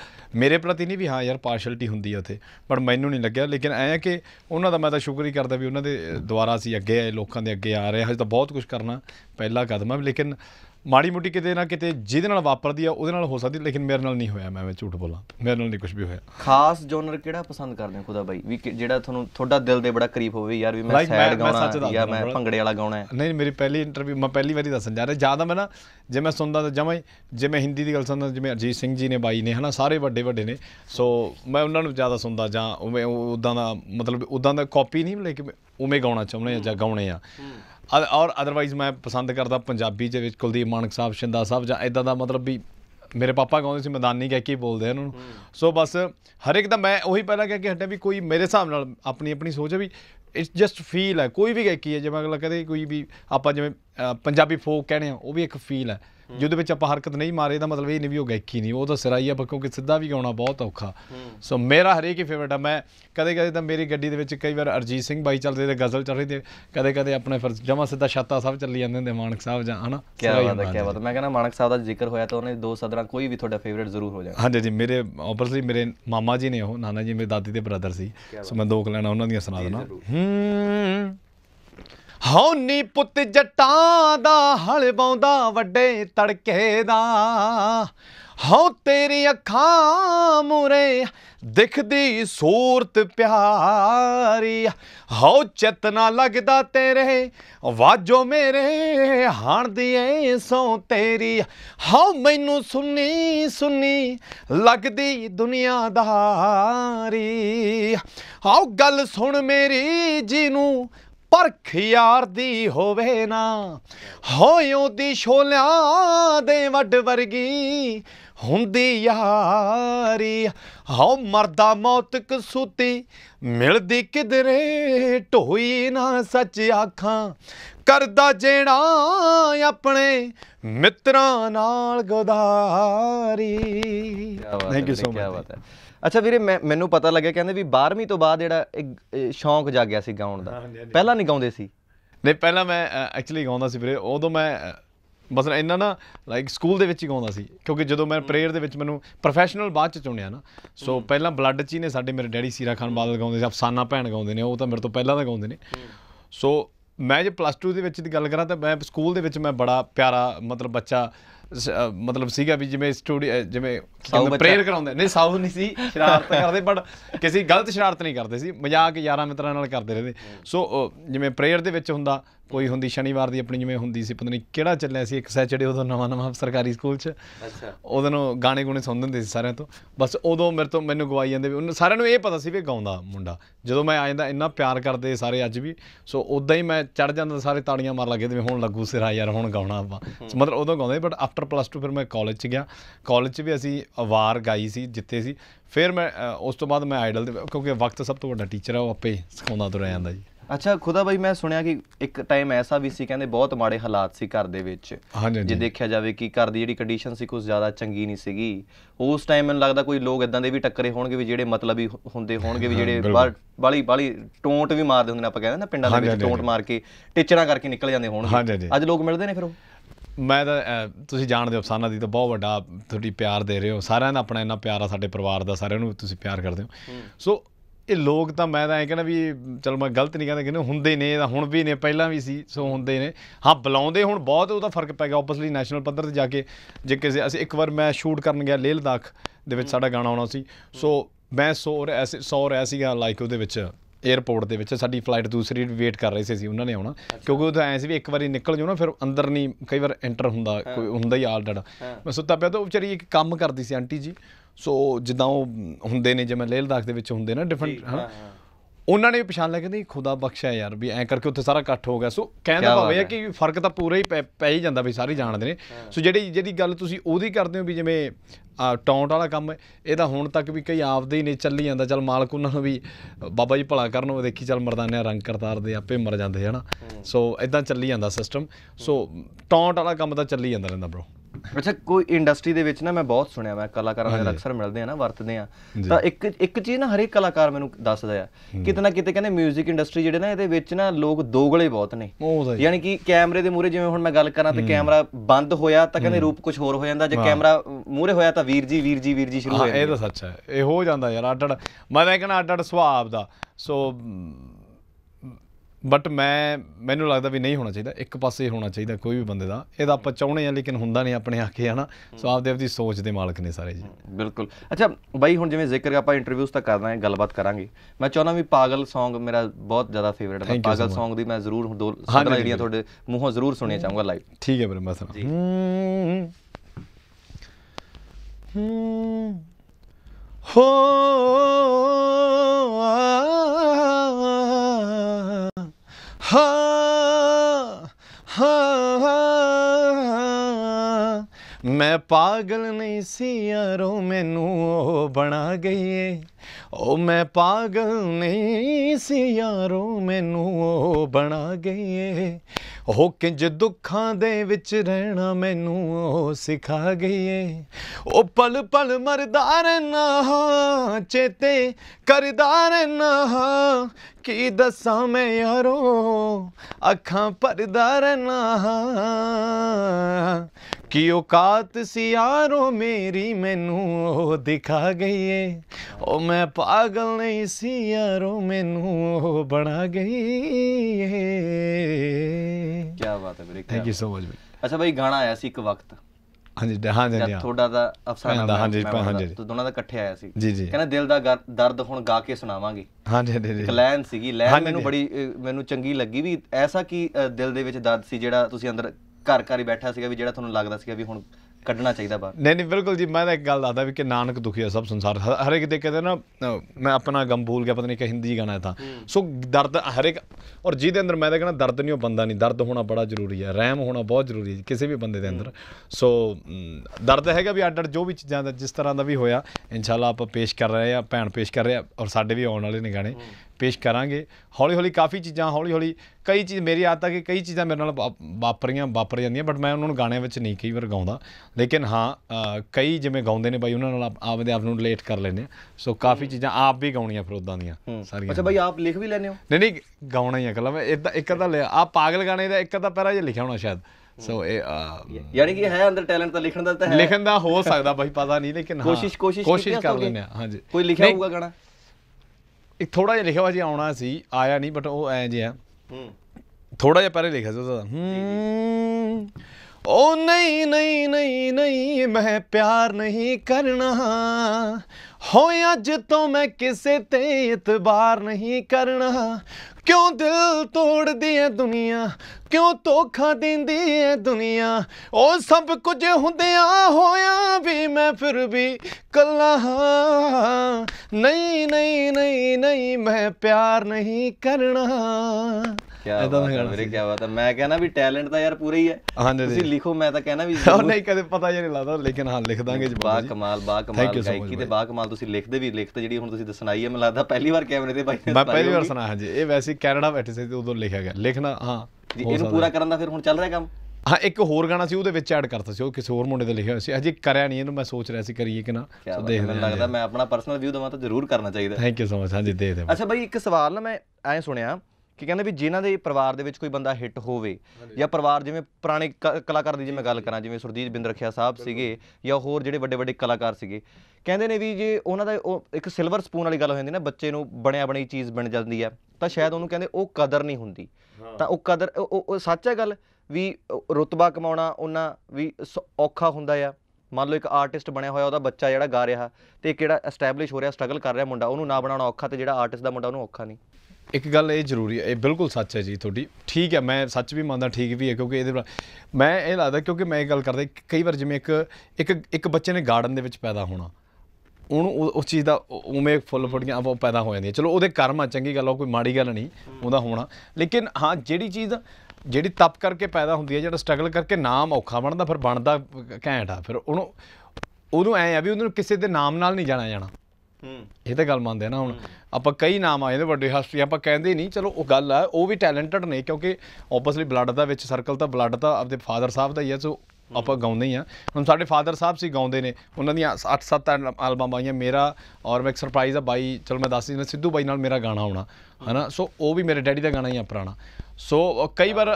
ਮੇਰੇ ਪ੍ਰਤੀ ਨਹੀਂ ਵੀ ਹਾਂ ਯਾਰ ਪਾਰਸ਼ਲਟੀ ਹੁੰਦੀ ਆ ਉੱਥੇ ਪਰ ਮੈਨੂੰ ਨਹੀਂ ਲੱਗਿਆ ਲੇਕਿਨ ਐ ਕਿ ਉਹਨਾਂ ਦਾ ਮੈਂ ਤਾਂ ਸ਼ੁਕਰ ਹੀ ਕਰਦਾ ਵੀ ਉਹਨਾਂ ਦੇ ਦੁਆਰਾ ਸੀ ਅੱਗੇ ਆਏ ਲੋਕਾਂ ਦੇ ਅੱਗੇ ਆ ਰਹੇ ਹਜੇ ਤਾਂ ਬਹੁਤ ਕੁਝ ਕਰਨਾ ਪਹਿਲਾ ਕਦਮ ਹੈ ਲੇਕਿਨ ਮਾੜੀ ਮੋਟੀ ਕਿਤੇ ਨਾ ਕਿਤੇ ਜਿਹਦੇ ਨਾਲ ਵਾਪਰਦੀ ਆ ਉਹਦੇ ਨਾਲ ਹੋ ਸਕਦੀ ਲੇਕਿਨ ਮੇਰੇ ਨਾਲ ਨਹੀਂ ਹੋਇਆ ਮੈਂ ਐਵੇਂ ਝੂਠ ਬੋਲਾਂ ਮੇਰੇ ਨਾਲ ਨਹੀਂ ਕੁਝ ਵੀ ਹੋਇਆ ਖਾਸ ਜੋਨਰ ਕਿਹੜਾ ਪਸੰਦ ਕਰਦੇ ਹੋ ਖੁਦਾ ਬਾਈ ਵੀ ਜਿਹੜਾ ਤੁਹਾਨੂੰ ਤੁਹਾਡਾ ਦਿਲ ਦੇ ਬੜਾ ਕਰੀਬ ਹੋਵੇ ਯਾਰ ਵੀ ਮੈਂ ਸੈਡ ਮੈਂ ਸੱਚ ਗਾਉਣਾ ਦੱਸਦਾ ਜਾਂ ਮੈਂ ਭੰਗੜੇ ਵਾਲਾ ਗਾਉਣਾ ਹੈ ਨਹੀਂ ਮੇਰੀ ਪਹਿਲੀ ਇੰਟਰਵਿਊ ਮੈਂ ਪਹਿਲੀ ਵਾਰੀ ਦੱਸਣ ਜਾ ਰਿਹਾ ਜਿਆਦਾ ਮੈਂ ਨਾ ਜੇ ਮੈਂ ਸੁਣਦਾ ਤਾਂ ਜਮਾਈ ਜੇ ਮੈਂ ਹਿੰਦੀ ਦੀ ਗੱਲ ਸੁਣਦਾ ਜਿਵੇਂ ਅਰਜੀਤ ਸਿੰਘ ਜੀ ਨੇ ਬਾਈ ਨੇ ਹਨਾ ਸਾਰੇ ਵੱਡੇ ਵੱਡੇ ਨੇ ਸੋ ਮੈਂ ਉਹਨਾਂ ਨੂੰ ਜਿਆਦਾ ਸੁਣਦਾ ਜਾਂ ਉਵੇਂ ਉਦਾਂ ਦਾ ਮਤਲਬ ਉਦਾਂ ਦਾ ਕਾਪੀ ਨਹੀਂ ਲੇਕਿਨ ਉਵੇਂ ਗਾਉਣਾ ਚਾਹੁੰਦੇ ਆ ਜਾਂ ਗਾਉਣੇ ਆ ਔਰ ਅਦਰਵਾਈਜ਼ ਮੈਂ ਪਸੰਦ ਕਰਦਾ ਪੰਜਾਬੀ ਦੇ ਵਿੱਚ ਕੁਲਦੀਪ ਮਾਨਕ ਸਾਹਿਬ ਸ਼ਿੰਦਾ ਸਾਹਿਬ ਜਾਂ ਇਦਾਂ ਦਾ ਮਤਲਬ ਵੀ ਮੇਰੇ ਪਾਪਾ ਕਹਿੰਦੇ ਸੀ ਮੈਦਾਨੀ ਕਹਿ ਕੇ ਬੋਲਦੇ ਇਹਨਾਂ ਨੂੰ ਸੋ ਬਸ ਹਰ ਇੱਕ ਦਾ ਮੈਂ ਉਹੀ ਪਹਿਲਾਂ ਕਹਿ ਕੇ ਹਟਿਆ ਵੀ ਕੋਈ ਮੇਰੇ ਹਿਸਾਬ ਨਾਲ ਆਪਣੀ ਆਪਣੀ ਸੋਚ ਹੈ ਵੀ ਇਟਸ ਜਸਟ ਫੀਲ ਹੈ ਕੋਈ ਵੀ ਗਾਇਕੀ ਹੈ ਜਿਵੇਂ ਅਗਲਾ ਕਹਦੇ ਕੋਈ ਵੀ ਆਪਾਂ ਜਿਵੇਂ ਪੰਜਾਬੀ ਫੋਕ ਕਹਿੰਦੇ ਆ ਉਹ ਵੀ ਇੱਕ ਫੀਲ ਹੈ ਜਿਹਦੇ ਵਿੱਚ ਆਪਾਂ ਹਰਕਤ ਨਹੀਂ ਮਾਰੇ ਦਾ ਮਤਲਬ ਇਹ ਨਹੀਂ ਵੀ ਉਹ ਗਾਇਕੀ ਨਹੀਂ ਉਹ ਤਾਂ ਸਿਰਾਈ ਆ ਕਿ ਸਿੱਧਾ ਵੀ ਗਾਉਣਾ ਬਹੁਤ ਔਖਾ ਸੋ ਮੇਰਾ ਹਰੇਕ ਹੀ ਫੇਵਰਟ ਆ ਮੈਂ ਕਦੇ ਕਦੇ ਤਾਂ ਮੇਰੀ ਗੱਡੀ ਦੇ ਵਿੱਚ ਕਈ ਵਾਰ ਅਰਜੀਤ ਸਿੰਘ ਬਾਈ ਚੱਲਦੇ ਤੇ ਗਜ਼ਲ ਚੱਲ ਰਹੀ ਤੇ ਕਦੇ ਕਦੇ ਆਪਣੇ ਫਿਰ ਜਮਾ ਸਿੱਧਾ ਛਾਤਾ ਸਾਹਿਬ ਚੱਲੀ ਜਾਂਦੇ ਹੁੰਦੇ ਮਾਨਕ ਸਾਹਿਬ ਜਾਂ ਹਨਾ ਕੀ ਬਾਤ ਹੈ ਕੀ ਬਾਤ ਮੈਂ ਕਹਿੰਦਾ ਮਾਨਕ ਸਾਹਿਬ ਦਾ ਜ਼ਿਕਰ ਹੋਇਆ ਤਾਂ ਉਹਨੇ ਦੋ ਸਦਰਾਂ ਕੋਈ ਵੀ ਤੁਹਾਡਾ ਫੇਵਰਟ ਜ਼ਰੂਰ ਹੋ ਜਾਣਾ ਹਾਂਜੀ ਜੀ ਮੇਰੇ ਆਬਵੀਅਸਲੀ ਮੇਰੇ ਮਾਮਾ ਜੀ ਨੇ ਉਹ ਨਾਨਾ ਜੀ ਮੇਰੇ ਦਾਦੀ ਦੇ ਬ੍ਰਦਰ ਸੀ ਸੋ ਮੈਂ ਦੋ ਕਲਾਣਾ ਉਹਨਾਂ ਦੀਆਂ ਸੁਣਾ ਦਣਾ ਹੂੰ ਹੌਨੀ ਪੁੱਤ ਜਟਾਂ ਦਾ ਹਲ ਵੱਡੇ ਤੜਕੇ ਦਾ ਹਉ ਤੇਰੀ ਅੱਖਾਂ ਮੂਰੇ ਦਿਖਦੀ ਸੂਰਤ ਪਿਆਰੀ ਹਉ ਚਤਨਾ ਲੱਗਦਾ ਤੇਰੇ ਵਾਜੋ ਮੇਰੇ ਹਾਣਦੀ ਐ ਸੋ ਤੇਰੀ ਹਉ ਮੈਨੂੰ ਸੁਣੀ ਸੁਣੀ ਲੱਗਦੀ ਦਾਰੀ ਹਉ ਗੱਲ ਸੁਣ ਮੇਰੀ ਜੀ ਨੂੰ ਪਰਖ ਯਾਰ ਦੀ ਹੋਵੇ ਨਾ ਹੋਇਓ ਦੀ ਛੋਲਿਆਂ ਦੇ ਵੱਡ ਵਰਗੀ ਹੁੰਦੀ ਯਾਰੀ ਹਉ ਮਰਦਾ ਮੌਤ ਕਸੂਤੀ ਮਿਲਦੀ ਕਿਦਰੇ ਢੋਈ ਨਾ ਸੱਚ ਆਖਾਂ ਕਰਦਾ ਜਿਹੜਾ ਆਪਣੇ ਮਿੱਤਰਾਂ ਨਾਲ ਗੋਦਾਰੀ ਥੈਂਕ ਯੂ ਸੋ ਮਚ ਕੀ ਬਾਤ ਹੈ ਅੱਛਾ ਵੀਰੇ ਮੈਂ ਮੈਨੂੰ ਪਤਾ ਲੱਗਿਆ ਕਹਿੰਦੇ ਵੀ 12ਵੀਂ ਤੋਂ ਬਾਅਦ ਜਿਹੜਾ ਇੱਕ ਸ਼ੌਂਕ ਗਿਆ ਸੀ ਗਾਉਣ ਦਾ ਪਹਿਲਾਂ ਨਹੀਂ ਗਾਉਂਦੇ ਸੀ ਨਹੀਂ ਪਹਿਲਾਂ ਮੈਂ ਐਕਚੁਅਲੀ ਗਾਉਂਦਾ ਸੀ ਵੀਰੇ ਉਦੋਂ ਮੈਂ ਬਸ ਇੰਨਾ ਨਾ ਲਾਈਕ ਸਕੂਲ ਦੇ ਵਿੱਚ ਹੀ ਗਾਉਂਦਾ ਸੀ ਕਿਉਂਕਿ ਜਦੋਂ ਮੈਂ ਪ੍ਰੇਅਰ ਦੇ ਵਿੱਚ ਮੈਨੂੰ ਪ੍ਰੋਫੈਸ਼ਨਲ ਬਾਅਦ ਚ ਚੁਣਿਆ ਨਾ ਸੋ ਪਹਿਲਾਂ ਬਲੱਡ ਚ ਹੀ ਨੇ ਸਾਡੇ ਮੇਰੇ ਡੈਡੀ ਸੀਰਾ ਖਾਨ ਬਾਦਲ ਗਾਉਂਦੇ ਸੀ ਅਫਸਾਨਾ ਭੈਣ ਗਾਉਂਦੇ ਨੇ ਉਹ ਤਾਂ ਮੇਰੇ ਤੋਂ ਪਹਿਲਾਂ ਦਾ ਗਾਉਂਦੇ ਨੇ ਸੋ ਮੈਂ ਜੇ ਪਲੱਸ 2 ਦੇ ਵਿੱਚ ਦੀ ਗੱਲ ਕਰਾਂ ਤਾਂ ਮੈਂ ਸਕੂਲ ਦੇ ਵਿੱਚ ਮੈਂ ਬੜਾ ਪਿਆਰਾ ਮਤਲਬ ਬੱਚਾ ਮਤਲਬ ਸੀਗਾ ਵੀ ਜਿਵੇਂ ਸਟੂਡੀ ਜਿਵੇਂ ਪ੍ਰੇਅਰ ਕਰਾਉਂਦੇ ਨਹੀਂ ਸਾਊ ਨਹੀਂ ਸੀ ਸ਼ਰਾਰਤ ਕਰਦੇ ਬਟ ਕਿਸੇ ਗਲਤ ਸ਼ਰਾਰਤ ਨਹੀਂ ਕਰਦੇ ਸੀ ਮਜ਼ਾਕ ਯਾਰਾਂ ਮਿੱਤਰਾਂ ਨਾਲ ਕਰਦੇ ਰਹਿੰਦੇ ਸੋ ਜਿਵੇਂ ਪ੍ਰੇਅਰ ਦੇ ਵਿੱਚ ਹੁੰਦਾ ਕੋਈ ਹੁੰਦੀ ਸ਼ਨੀਵਾਰ ਦੀ ਆਪਣੀ ਜਿਵੇਂ ਹੁੰਦੀ ਸੀ ਪਤਾ ਨਹੀਂ ਕਿਹੜਾ ਚੱਲਿਆ ਸੀ ਇੱਕ ਸੈਚਰਡੇ ਉਦੋਂ ਨਵਾਂ ਨਵਾਂ ਸਰਕਾਰੀ ਸਕੂਲ 'ਚ ਅੱਛਾ ਉਦੋਂ ਗਾਣੇ ਗੁਣੇ ਸੁਣਦੇ ਹੁੰਦੇ ਸੀ ਸਾਰਿਆਂ ਤੋਂ ਬਸ ਉਦੋਂ ਮੇਰੇ ਤੋਂ ਮੈਨੂੰ ਗਵਾਈ ਜਾਂਦੇ ਵੀ ਸਾਰਿਆਂ ਨੂੰ ਇਹ ਪਤਾ ਸੀ ਵੀ ਗਾਉਂਦਾ ਮੁੰਡਾ ਜਦੋਂ ਮੈਂ ਆ ਜਾਂਦਾ ਇੰਨਾ ਪਿਆਰ ਕਰਦੇ ਸਾਰੇ ਅੱਜ ਵੀ ਸੋ ਉਦਾਂ ਹੀ ਮੈਂ ਚੜ ਜਾਂਦਾ ਸਾਰੇ ਤਾੜੀਆਂ ਮਾਰ ਲੱਗੇ ਜਿਵੇਂ ਹੁਣ ਲੱਗੂ ਸਿਰਾ ਯਾਰ ਹੁਣ ਗਾਉਣਾ ਆਪਾਂ ਮਤਲਬ ਉਦੋਂ ਗਾਉਂਦੇ ਬਟ ਆਫਟਰ ਪਲੱਸ 2 ਫਿਰ ਮੈਂ ਕਾਲਜ 'ਚ ਗਿਆ ਕਾਲਜ 'ਚ ਵੀ ਅਸੀਂ ਵਾਰ ਗਾਈ ਸੀ ਜਿੱਤੇ ਸੀ ਫਿਰ ਮੈਂ ਉਸ ਤੋਂ ਬਾਅਦ ਮੈਂ ਆਈਡਲ ਦੇ ਕਿਉਂਕਿ ਵਕਤ ਸਭ ਤੋਂ ਵੱਡਾ ਟੀਚਰ ਆ ਉਹ ਆਪੇ ਸਿਖਾਉਂਦਾ ਤੁਰਿਆ ਜਾਂਦਾ ਜੀ ਅੱਛਾ ਖੁਦਾ ਬਾਈ ਮੈਂ ਸੁਣਿਆ ਕਿ ਇੱਕ ਟਾਈਮ ਐਸਾ ਵੀ ਸੀ ਕਹਿੰਦੇ ਬਹੁਤ ਮਾੜੇ ਹਾਲਾਤ ਸੀ ਘਰ ਦੇ ਵਿੱਚ ਜੇ ਦੇਖਿਆ ਜਾਵੇ ਕਿ ਘਰ ਦੀ ਜਿਹੜੀ ਕੰਡੀਸ਼ਨ ਸੀ ਕੁਝ ਜ਼ਿਆਦਾ ਚੰਗੀ ਨਹੀਂ ਸੀਗੀ ਉਸ ਟਾਈਮ ਮੈਨੂੰ ਲੱਗਦਾ ਕੋਈ ਲੋਕ ਇਦਾਂ ਦੇ ਵੀ ਟੱਕਰੇ ਹੋਣਗੇ ਵੀ ਜਿਹੜੇ ਮਤਲਬੀ ਹੁੰਦੇ ਹੋਣਗੇ ਵੀ ਜਿਹੜੇ ਬਾਲੀ ਬਾਲੀ ਟੋਂਟ ਵੀ ਮਾਰਦੇ ਹੁੰਦੇ ਨੇ ਆਪਾਂ ਕਹਿੰਦੇ ਨਾ ਪਿੰਡਾਂ ਦੇ ਵਿੱਚ ਟੋਂਟ ਮਾਰ ਕੇ ਟੀਚਰਾਂ ਕਰਕੇ ਨਿਕਲ ਜਾਂਦੇ ਹੋਣਗੇ ਅੱਜ ਲੋਕ ਮਿਲਦੇ ਨੇ ਫਿਰ ਉਹ ਮੈਂ ਤਾਂ ਤੁਸੀਂ ਜਾਣਦੇ ਹੋ ਅਫਸਾਨਾ ਦੀ ਤਾਂ ਬਹੁਤ ਵੱਡਾ ਤੁਹਾਡੀ ਪਿਆਰ ਦੇ ਰਹੇ ਹੋ ਸਾਰਿਆਂ ਦਾ ਆਪਣਾ ਇੰਨਾ ਪਿਆਰ ਆ ਸਾਡੇ ਪਰਿਵਾਰ ਦਾ ਸਾਰਿਆਂ ਨੂੰ ਤੁਸੀਂ ਪਿਆਰ ਕਰਦੇ ਹੋ ਸੋ ਇਹ ਲੋਕ ਤਾਂ ਮੈਂ ਤਾਂ ਐ ਕਹਿੰਦਾ ਵੀ ਚਲ ਮੈਂ ਗਲਤ ਨਹੀਂ ਕਹਿੰਦਾ ਕਿਨੇ ਹੁੰਦੇ ਨੇ ਤਾਂ ਹੁਣ ਵੀ ਨੇ ਪਹਿਲਾਂ ਵੀ ਸੀ ਸੋ ਹੁੰਦੇ ਨੇ ਹਾਂ ਬੁਲਾਉਂਦੇ ਹੁਣ ਬਹੁਤ ਉਹਦਾ ਫਰਕ ਪੈ ਗਿਆ ਆਬਵੀਅਸਲੀ ਨੈਸ਼ਨਲ ਪੱਧਰ ਤੇ ਜਾ ਕੇ ਜੇ ਕਿਸੇ ਅਸੀਂ ਇੱਕ ਵਾਰ ਮੈਂ ਸ਼ੂਟ ਕਰਨ ਗਿਆ ਲੇਹ ਲਦਾਖ ਦੇ ਵਿੱਚ ਸਾਡਾ ਗਾਣਾ ਆਉਣਾ ਸੀ ਸੋ ਮੈਂ ਸੌ ਰਿਹਾ ਸੀ ਸੌ ਰਿਹਾ ਸੀਗਾ ਲਾਈਕ ਉਹਦੇ ਵਿੱਚ ਏਅਰਪੋਰਟ ਦੇ ਵਿੱਚ ਸਾਡੀ ਫਲਾਈਟ ਦੂਸਰੀ ਵੇਟ ਕਰ ਰਹੀ ਸੀ ਅਸੀਂ ਉਹਨਾਂ ਨੇ ਆਉਣਾ ਕਿਉਂਕਿ ਉਹ ਤਾਂ ਐ ਸੀ ਵੀ ਇੱਕ ਵਾਰੀ ਨਿਕਲ ਜਾਓ ਨਾ ਫਿਰ ਅੰਦਰ ਨਹੀਂ ਕਈ ਵਾਰ ਐਂਟਰ ਹੁੰਦਾ ਕੋਈ ਹੁੰਦਾ ਹੀ ਆਲ ਡੜ ਮੈਂ ਸੁੱਤਾ ਪਿਆ ਤਾਂ ਉਹ ਵਿਚਾਰੀ ਇੱਕ ਕੰਮ ਕਰਦੀ ਸੀ ਆਂਟੀ ਜੀ ਸੋ ਜਿੱਦਾਂ ਉਹ ਹੁੰਦੇ ਨੇ ਜਿਵੇਂ ਲੇਹ ਲਦਾਖ ਦੇ ਵਿੱਚ ਹੁੰਦੇ ਨਾ ਡਿਫਰੈਂਟ ਹਾਂ ਉਹਨਾਂ ਨੇ ਪਛਾਣ ਲਿਆ ਕਹਿੰਦੇ ਖੁਦਾ ਬਖਸ਼ਿਆ ਯਾਰ ਵੀ ਐਂ ਕਰਕੇ ਉੱਥੇ ਸਾਰਾ ਇਕੱਠ ਹੋ ਗਿਆ ਸੋ ਕਹਿੰਦਾ ਭਾਵੇਂ ਆ ਕਿ ਫਰਕ ਤਾਂ ਪੂਰਾ ਹੀ ਪੈ ਹੀ ਜਾਂਦਾ ਵੀ ਸਾਰੇ ਜਾਣਦੇ ਨੇ ਸੋ ਜਿਹੜੀ ਜਿਹੜੀ ਗੱਲ ਤੁਸੀਂ ਉਹਦੀ ਕਰਦੇ ਹੋ ਵੀ ਜਿਵੇਂ ਟੌਂਟ ਵਾਲਾ ਕੰਮ ਇਹਦਾ ਹੁਣ ਤੱਕ ਵੀ ਕਈ ਆਪਦੇ ਹੀ ਨੇ ਚੱਲੀ ਜਾਂਦਾ ਚਲ ਮਾਲਕ ਉਹਨਾਂ ਨੂੰ ਵੀ ਬਾਬਾ ਜੀ ਭਲਾ ਕਰਨ ਉਹ ਦੇਖੀ ਚਲ ਮਰਦਾਨਿਆਂ ਰੰਗ ਕਰਤਾਰ ਦੇ ਆਪੇ ਮਰ ਜਾਂਦੇ ਹਨਾ ਸੋ ਇਦਾਂ ਚੱਲੀ ਜਾਂਦਾ ਸਿਸਟਮ ਸੋ ਟੌਂਟ ਵਾਲਾ ਕੰਮ ਤਾਂ ਚੱਲੀ ਜਾਂਦਾ ਰਹਿੰਦਾ ਬ్రో ਅੱਛਾ ਕੋਈ ਇੰਡਸਟਰੀ ਦੇ ਵਿੱਚ ਨਾ ਮੈਂ ਬਹੁਤ ਸੁਣਿਆ ਮੈਂ ਕਲਾਕਾਰਾਂ ਨਾਲ ਅਕਸਰ ਮਿਲਦੇ ਆ ਨਾ ਵਰਤਦੇ ਆ ਤਾਂ ਇੱਕ ਇੱਕ ਚੀਜ਼ ਨਾ ਹਰੇਕ ਕਲਾਕਾਰ ਮੈਨੂੰ ਦੱਸਦਾ ਆ ਕਿਤਨਾ ਕਿਤੇ ਕਹਿੰਦੇ 뮤직 ਇੰਡਸਟਰੀ ਜਿਹੜੇ ਨਾ ਇਹਦੇ ਵਿੱਚ ਨਾ ਲੋਕ ਦੋਗਲੇ ਬਹੁਤ ਨੇ ਯਾਨੀ ਕਿ ਕੈਮਰੇ ਦੇ ਮੂਰੇ ਜਿਵੇਂ ਹੁਣ ਮੈਂ ਗੱਲ ਕਰਾਂ ਤੇ ਕੈਮਰਾ ਬੰਦ ਹੋਇਆ ਤਾਂ ਕਹਿੰਦੇ ਰੂਪ ਕੁਝ ਹੋਰ ਹੋ ਜਾਂਦਾ ਜੇ ਕੈਮਰਾ ਮੂਰੇ ਹੋਇਆ ਤਾਂ ਵੀਰ ਜੀ ਵੀਰ ਜੀ ਵੀਰ ਜੀ ਸ਼ੁਰੂ ਹੋ ਜਾਂਦਾ ਇਹ ਤਾਂ ਸੱਚ ਹੈ ਇਹ ਹੋ ਜਾਂਦਾ ਯਾਰ ਅੱਡ ਅੱਡ ਮੈਂ ਤਾਂ ਕਹਿੰਦਾ ਅੱਡ ਅੱਡ ਸੁਭਾਅ ਦਾ ਸੋ ਬਟ ਮੈਂ ਮੈਨੂੰ ਲੱਗਦਾ ਵੀ ਨਹੀਂ ਹੋਣਾ ਚਾਹੀਦਾ ਇੱਕ ਪਾਸੇ ਹੋਣਾ ਚਾਹੀਦਾ ਕੋਈ ਵੀ ਬੰਦੇ ਦਾ ਇਹਦਾ ਆਪਾਂ ਚਾਹੁੰਦੇ ਆ ਲੇਕਿਨ ਹੁੰਦਾ ਨਹੀਂ ਆਪਣੇ ਆਖੇ ਹਨਾ ਸੋ ਆਪਦੇ ਆਪਦੀ ਸੋਚ ਦੇ ਮਾਲਕ ਨੇ ਸਾਰੇ ਜੀ ਬਿਲਕੁਲ ਅੱਛਾ ਬਾਈ ਹੁਣ ਜਿਵੇਂ ਜ਼ਿਕਰ ਆਪਾਂ ਇੰਟਰਵਿਊਸ ਤਾਂ ਕਰਦਾ ਹੈ ਗੱਲਬਾਤ ਕਰਾਂਗੇ ਮੈਂ ਚਾਹੁੰਦਾ ਵੀ ਪਾਗਲ Song ਮੇਰਾ ਬਹੁਤ ਜ਼ਿਆਦਾ ਫੇਵਰਿਟ ਹੈ ਪਾਗਲ Song ਦੀ ਮੈਂ ਜ਼ਰੂਰ ਦੋ ਸਾਡਾ ਜਿਹੜੀਆਂ ਤੁਹਾਡੇ ਮੂੰਹੋਂ ਜ਼ਰੂਰ ਸੁਣਿਆ ਚਾਹੂੰਗਾ ਲਾਈਵ ਠੀਕ ਹੈ ਵੀਰ ਮੈਂ ਸੁਣਾ ਹੂੰ ਹੋ ਆ ਮੈਂ ਪਾਗਲ ਨਹੀਂ ਸੀ ਯਾਰੋ ਮੈਨੂੰ ਉਹ ਬਣਾ ਗਈ ਏ ਓ ਮੈਂ ਪਾਗਲ ਨਹੀਂ ਸੀ ਯਾਰੋ ਮੈਨੂੰ ਉਹ ਬਣਾ ਗਈ ਏ ਉਹ ਕਿੰਜ ਦੁੱਖਾਂ ਦੇ ਵਿੱਚ ਰਹਿਣਾ ਮੈਨੂੰ ਉਹ ਸਿਖਾ ਗਈ ਏ ਉਹ ਪਲ ਪਲ ਮਰਦਾ ਰਹਿਣਾ ਚੇਤੇ ਕਰਦਾ ਰਹਿਣਾ ਕੀ ਦੱਸਾਂ ਮੈਂ ਯਾਰੋ ਅੱਖਾਂ ਪਰਦਾ ਰਹਿਣਾ ਕੀ ਔਕਾਤ ਸੀ ਯਾਰੋ ਮੇਰੀ ਮੈਨੂੰ ਉਹ ਦਿਖਾ ਗਈ ਏ ਉਹ ਮੈਂ ਪਾਗਲ ਨਹੀਂ ਸੀ ਯਾਰੋ ਮੈਨੂੰ ਉਹ ਬਣਾ ਗਈ ਏ ਕੀ ਬਾਤ ਹੈ ਵੀਰੇ ਥੈਂਕ ਯੂ ਸੋ ਮਚ ਅੱਛਾ ਭਾਈ ਗਾਣਾ ਆਇਆ ਸੀ ਇੱਕ ਵਕਤ ਹਾਂਜੀ ਹਾਂ ਜੀ ਤੁਹਾਡਾ ਦਾ ਅਫਸਾਨਾ ਹਾਂਜੀ ਹਾਂਜੀ ਤੇ ਦੋਨਾਂ ਦਾ ਇਕੱਠੇ ਆਇਆ ਸੀ ਕਹਿੰਦਾ ਦਿਲ ਦਾ ਦਰਦ ਹੁਣ ਗਾ ਕੇ ਸੁਣਾਵਾਂਗੇ ਹਾਂਜੀ ਜੀ ਜੀ ਕਲੈਨ ਸੀਗੀ ਲੈਨ ਮੈਨੂੰ ਬੜੀ ਮੈਨੂੰ ਚੰਗੀ ਲੱਗੀ ਵੀ ਐਸਾ ਕੀ ਦਿਲ ਦੇ ਵਿੱਚ ਦਰਦ ਸੀ ਜਿਹੜਾ ਤੁਸੀਂ ਅੰਦਰ ਘਰ ਘਰ ਹੀ ਬੈਠਾ ਸੀਗਾ ਵੀ ਜਿਹੜਾ ਤੁਹਾਨੂੰ ਲੱਗਦਾ ਸੀਗਾ ਵੀ ਹੁਣ ਕੱਢਣਾ ਚਾਹੀਦਾ ਬਾਹਰ ਨਹੀਂ ਨਹੀਂ ਬਿਲਕੁਲ ਜੀ ਮੈਂ ਤਾਂ ਇੱਕ ਗੱਲ ਦੱਸਦਾ ਵੀ ਕਿ ਨਾਨਕ ਦੁਖੀਆ ਸਭ ਸੰਸਾਰ ਹਰ ਇੱਕ ਦੇ ਕਹਿੰਦੇ ਨਾ ਮੈਂ ਆਪਣਾ ਗਮ ਭੂਲ ਗਿਆ ਪਤਾ ਨਹੀਂ ਕਿ ਹਿੰਦੀ ਗਾਣਾ ਤਾਂ ਸੋ ਦਰਦ ਹਰ ਇੱਕ ਔਰ ਜਿਹਦੇ ਅੰਦਰ ਮੈਂ ਤਾਂ ਕਹਿੰਦਾ ਦਰਦ ਨਹੀਂ ਉਹ ਬੰਦਾ ਨਹੀਂ ਦਰਦ ਹੋਣਾ ਬੜਾ ਜ਼ਰੂਰੀ ਹੈ ਰਹਿਮ ਹੋਣਾ ਬਹੁਤ ਜ਼ਰੂਰੀ ਹੈ ਕਿਸੇ ਵੀ ਬੰਦੇ ਦੇ ਅੰਦਰ ਸੋ ਦਰਦ ਹੈਗਾ ਵੀ ਅੱਡ ਜੋ ਵੀ ਚੀਜ਼ਾਂ ਦਾ ਜਿਸ ਤਰ੍ਹਾਂ ਦਾ ਵੀ ਹੋਇਆ ਇਨਸ਼ਾਅੱਲਾ ਆਪਾਂ ਪੇਸ਼ ਕਰ ਰਹੇ ਆ ਭੈਣ ਪੇਸ਼ ਕਰ ਰਹੇ ਆ ਔਰ ਸਾਡੇ ਵੀ ਆਉਣ ਵਾਲੇ ਨੇ ਗਾਣੇ ਪੇਸ਼ ਕਰਾਂਗੇ ਹੌਲੀ ਹੌਲੀ ਕਾਫੀ ਚੀਜ਼ਾਂ ਹੌਲੀ ਹੌਲੀ ਕਈ ਚੀਜ਼ ਮੇਰੀ ਆਦਤ ਹੈ ਕਿ ਕਈ ਚੀਜ਼ਾਂ ਮੇਰੇ ਨਾਲ ਵਾਪਰੀਆਂ ਵਾਪਰ ਜਾਂਦੀਆਂ ਬਟ ਮੈਂ ਉਹਨਾਂ ਨੂੰ ਗਾਣਿਆਂ ਵਿੱਚ ਨਹੀਂ ਕਈ ਵਾਰ ਗਾਉਂਦਾ ਲੇਕਿਨ ਹਾਂ ਕਈ ਜਿਵੇਂ ਗਾਉਂਦੇ ਨੇ ਬਾਈ ਉਹਨਾਂ ਨਾਲ ਆਪਦੇ ਆਪ ਨੂੰ ਰਿਲੇਟ ਕਰ ਲੈਂਦੇ ਸੋ ਕਾਫੀ ਚੀਜ਼ਾਂ ਆਪ ਵੀ ਗਾਉਣੀਆਂ ਫਿਰ ਉਦਾਂ ਦੀਆਂ ਸਾਰੀਆਂ ਅੱਛਾ ਬਾਈ ਆਪ ਲਿਖ ਵੀ ਲੈਨੇ ਹੋ ਨਹੀਂ ਨਹੀਂ ਗਾਉਣਾ ਹੀ ਆ ਕਲਾ ਮੈਂ ਇੱਕ ਅੱਧਾ ਆ ਪਾਗਲ ਗਾਣੇ ਦਾ ਇੱਕ ਅੱਧਾ ਪੈਰਾ ਜੇ ਲਿਖਿਆ ਹੋਣਾ ਸ਼ਾਇਦ ਸੋ ਇਹ ਯਾਨੀ ਕਿ ਹੈ ਅੰਦਰ ਟੈਲੈਂਟ ਤਾਂ ਲਿਖਣ ਦਾ ਤਾਂ ਹੈ ਲਿਖਣ ਦਾ ਹੋ ਸਕਦਾ ਬਾਈ ਪਤਾ ਨਹੀਂ ਲੇਕਿਨ ਹਾਂ ਕੋਸ਼ਿਸ਼ ਕੋਸ਼ਿਸ਼ ਕਰ ਹਾਂ ਹਾਂਜੀ ਕੋਈ ਲਿਖਿਆ ਹੋਊਗਾ ਗਾਣਾ ਇੱਕ ਥੋੜਾ ਜਿਹਾ ਲਿਖਿਆ ਹੋਇਆ ਜੀ ਆਉਣਾ ਸੀ ਆਇਆ ਨਹੀਂ ਬਟ ਉਹ ਐ ਜਿਹਾ ਹੂੰ ਥੋੜਾ ਜਿਹਾ ਪਹਿਲੇ ਲਿਖਿਆ ਸੀ ਉਹਦਾ ਹੂੰ ਓ ਨਹੀਂ ਨਹੀਂ ਨਹੀਂ ਨਹੀਂ ਮੈਂ ਪਿਆਰ ਨਹੀਂ ਕਰਨਾ ਹੋਏ ਅੱਜ ਤੋਂ ਮੈਂ ਕਿਸੇ ਤੇ ਇਤਬਾਰ ਨਹੀਂ ਕਰਨਾ ਕਿਉਂ ਦਿਲ ਤੋੜਦੀ ਐ ਦੁਨੀਆ ਕਿਉਂ ਧੋਖਾ ਦਿੰਦੀ ਐ ਦੁਨੀਆ ਉਹ ਸਭ ਕੁਝ ਹੁੰਦਿਆਂ ਹੋਇਆ ਵੀ ਮੈਂ ਫਿਰ ਵੀ ਕੱਲਾ ਹਾਂ ਨਹੀਂ ਨਹੀਂ ਨਹੀਂ ਨਹੀਂ ਮੈਂ ਪਿਆਰ ਨਹੀਂ ਕਰਨਾ ਇਦਾਂ ਦਾ ਗਾਣਾ ਮੇਰੇ ਕੀ ਬਾਤ ਹੈ ਮੈਂ ਕਹਿੰਦਾ ਵੀ ਟੈਲੈਂਟ ਤਾਂ ਯਾਰ ਪੂਰਾ ਹੀ ਹੈ ਤੁਸੀਂ ਲਿਖੋ ਮੈਂ ਤਾਂ ਕਹਿੰਦਾ ਵੀ ਨਹੀਂ ਕਦੇ ਪਤਾ ਜਿਹਾ ਨਹੀਂ ਲੱਗਦਾ ਲੇਕਿਨ ਹਾਂ ਲਿਖ ਦਾਂਗੇ ਜੀ ਬਾ ਕਮਾਲ ਬਾ ਕਮਾਲ ਗਾਇਕੀ ਤੇ ਬਾ ਕਮਾਲ ਤੁਸੀਂ ਲਿਖਦੇ ਵੀ ਲਿਖਤ ਜਿਹੜੀ ਹੁਣ ਤੁਸੀਂ ਸੁਣਾਈ ਹੈ ਮੈਨੂੰ ਲੱਗਦਾ ਪਹਿਲੀ ਵਾਰ ਕੈਮਰੇ ਤੇ ਬਾਈ ਨੇ ਮੈਂ ਪਹਿਲੀ ਵਾਰ ਸੁਣਾ ਹਾਂਜੀ ਇਹ ਵੈਸੇ ਕੈਨੇਡਾ ਬੈਠੇ ਸੀ ਤੇ ਉਦੋਂ ਲਿਖਿਆ ਗਿਆ ਲਿਖਣਾ ਹਾਂ ਇਹਨੂੰ ਪੂਰਾ ਕਰਨ ਦਾ ਫਿਰ ਹੁਣ ਚੱਲ ਰਿਹਾ ਕੰਮ ਹਾਂ ਇੱਕ ਹੋਰ ਗਾਣਾ ਸੀ ਉਹਦੇ ਵਿੱਚ ਐਡ ਕਰਤਾ ਸੀ ਉਹ ਕਿਸੇ ਹੋਰ ਮੁੰਡੇ ਦੇ ਲਿਖਿਆ ਹੋਇਆ ਸੀ ਅਜੇ ਕਰਿਆ ਨਹੀਂ ਇਹਨੂੰ ਮੈਂ ਸੋਚ ਰਿਹਾ ਸੀ ਕਰੀਏ ਕਿ ਨਾ ਸੋ ਦੇਖਦੇ ਹਾਂ ਲੱਗਦਾ ਮੈਂ ਆਪਣਾ ਪਰਸਨਲ ਵਿਊ ਦਵਾਂ ਤਾਂ ਜ਼ਰੂਰ ਕਰਨਾ ਚਾਹੀਦਾ ਥੈਂਕ ਯੂ ਸੋ ਮਚ ਹਾਂਜੀ ਦੇ ਦੇ ਅੱਛਾ ਬਾਈ ਇੱਕ ਸਵਾਲ ਨਾ ਮੈਂ ਐ ਸੁਣਿਆ ਕਿ ਕਹਿੰਦੇ ਵੀ ਜਿਨ੍ਹਾਂ ਦੇ ਪਰਿਵਾਰ ਦੇ ਵਿੱਚ ਕੋਈ ਬੰਦਾ ਹਿੱਟ ਹੋਵੇ ਜਾਂ ਪਰਿਵਾਰ ਜਿਵੇਂ ਪੁਰਾਣੇ ਕਲਾਕਾਰ ਦੀ ਜਿਵੇਂ ਗੱਲ ਕਰਾਂ ਜਿਵੇਂ ਸੁਰਜੀਤ ਬਿੰਦਰਖਿਆ ਸਾਹਿਬ ਸੀਗੇ ਜਾਂ ਹੋਰ ਜਿਹੜੇ ਵੱਡੇ ਵੱਡੇ ਕਲਾਕਾਰ ਸੀਗੇ ਕਹਿੰਦੇ ਨੇ ਵੀ ਜੇ ਉਹਨਾਂ ਦਾ ਉਹ ਇੱਕ ਸਿਲਵਰ ਸਪੂਨ ਵਾਲੀ ਗੱਲ ਹੋ ਜਾਂਦੀ ਨਾ ਬੱਚੇ ਨੂੰ ਬਣਿਆ ਬਣੀ ਚੀਜ਼ ਬਣ ਜਾਂਦੀ ਆ ਤਾਂ ਸ਼ਾਇਦ ਉਹਨੂੰ ਕਹਿੰਦੇ ਉਹ ਕਦਰ ਨਹੀਂ ਹੁੰਦੀ ਤਾਂ ਉਹ ਕਦਰ ਉਹ- ਸੱਚ ਹੈ ਗੱਲ ਵੀ ਰਤਬਾ ਰੁਤਬਾ ਕਮਾਉਣਾ ਉਹਨਾਂ ਵੀ ਔਖਾ ਹੁੰਦਾ ਆ ਮੰਨ ਲਓ ਇੱਕ ਆਰਟਿਸਟ ਬਣਿਆ ਹੋਇਆ ਉਹਦਾ ਬੱਚਾ ਜਿਹੜਾ ਗਾ ਰਿਹਾ ਤੇ ਕਿਹੜਾ ਐਸਟੈਬਲਿਸ਼ ਹੋ ਰਿਹਾ ਸਟਰਗਲ ਕਰ ਰਿਹਾ ਮੁੰਡਾ ਉਹਨੂੰ ਨਾ ਬਣਾਉਣਾ ਔਖਾ ਤੇ ਜਿਹੜਾ ਆਰਟਿਸਟ ਦਾ ਮੁੰਡਾ ਉਹਨੂੰ ਔਖਾ ਨਹੀਂ ਇੱਕ ਗੱਲ ਇਹ ਜ਼ਰੂਰੀ ਹੈ ਇਹ ਬਿਲਕੁਲ ਸੱਚ ਹੈ ਜੀ ਤੁਹਾਡੀ ਠੀਕ ਹੈ ਮੈਂ ਸੱਚ ਵੀ ਮੰਨਦਾ ਠੀਕ ਵੀ ਹੈ ਕਿਉਂਕਿ ਇਹਦੇ ਮੈਂ ਇਹ ਲੱਗਦਾ ਕਿਉਂਕਿ ਮੈਂ ਇਹ ਗੱਲ ਕਰਦਾ ਕਈ ਵਾਰ ਜਿਵੇਂ ਇੱਕ ਇੱਕ ਇੱਕ ਬੱਚੇ ਨੇ ਗਾਰਡਨ ਦੇ ਵਿੱਚ ਪੈਦਾ ਹੋਣਾ ਉਹਨੂੰ ਉਸ ਚੀਜ਼ ਦਾ ਉਵੇਂ ਫੁੱਲ ਫੜੀਆਂ ਆਪੋ ਪੈਦਾ ਹੋ ਜਾਂਦੀਆਂ ਚਲੋ ਉਹਦੇ ਕਰਮ ਆ ਚੰਗੀ ਗੱਲ ਆ ਕੋਈ ਮਾੜੀ ਗੱਲ ਨਹੀਂ ਉਹਦਾ ਹੋਣਾ ਲੇਕਿਨ ਹਾਂ ਜਿਹੜੀ ਚੀਜ਼ ਜਿਹੜੀ ਤਪ ਕਰਕੇ ਪੈਦਾ ਹੁੰਦੀ ਹੈ ਜਿਹੜਾ ਸਟਰਗਲ ਕਰਕੇ ਨਾਮ ਔਖਾ ਬਣਦਾ ਫਿਰ ਬਣਦਾ ਘੈਂਟ ਆ ਫਿਰ ਉਹਨੂੰ ਉਹਨੂੰ ਐ ਆ ਵੀ ਉਹਨੂੰ ਕਿਸੇ ਦੇ ਨਾਮ ਨਾਲ ਨਹੀਂ ਜਾਣਾ ਜਾਣਾ ਹੂੰ ਇਹ ਤਾਂ ਗੱਲ ਮੰਨਦੇ ਆ ਨਾ ਹੁਣ ਆਪਾਂ ਕਈ ਨਾਮ ਆ ਨੇ ਵੱਡੇ ਹਸਤੀ ਆਪਾਂ ਕਹਿੰਦੇ ਨਹੀਂ ਚਲੋ ਉਹ ਗੱਲ ਆ ਉਹ ਵੀ ਟੈਲੈਂਟਡ ਨੇ ਕਿਉਂਕਿ ਆਬਵੀਅਸਲੀ ਬਲੱਡ ਦਾ ਵਿੱਚ ਸਰਕਲ ਤਾਂ ਬਲੱਡ ਤਾਂ ਆਪਦੇ ਫਾਦਰ ਸਾਹਿਬ ਦਾ ਹੀ ਆ ਸੋ ਆਪਾਂ ਗਾਉਂਦੇ ਹੀ ਆ ਹੁਣ ਸਾਡੇ ਫਾਦਰ ਸਾਹਿਬ ਸੀ ਗਾਉਂਦੇ ਨੇ ਉਹਨਾਂ ਦੀਆਂ 8-7 ਐਲਬਮ ਆਈਆਂ ਮੇਰਾ ਔਰ ਮੈਂ ਇੱਕ ਸਰਪ੍ਰਾਈਜ਼ ਆ ਬਾਈ ਚਲ ਮੈਂ ਦੱਸ ਦਿੰਦਾ ਸਿੱਧੂ ਬਾਈ ਨਾਲ ਮੇਰਾ ਗਾਣਾ ਆਉਣਾ ਹਨਾ ਸੋ ਉਹ ਵੀ ਮੇਰੇ ਡੈਡੀ ਦਾ ਗਾਣਾ ਹੀ ਆ ਪੁਰਾਣਾ ਸੋ ਕਈ ਵਾਰ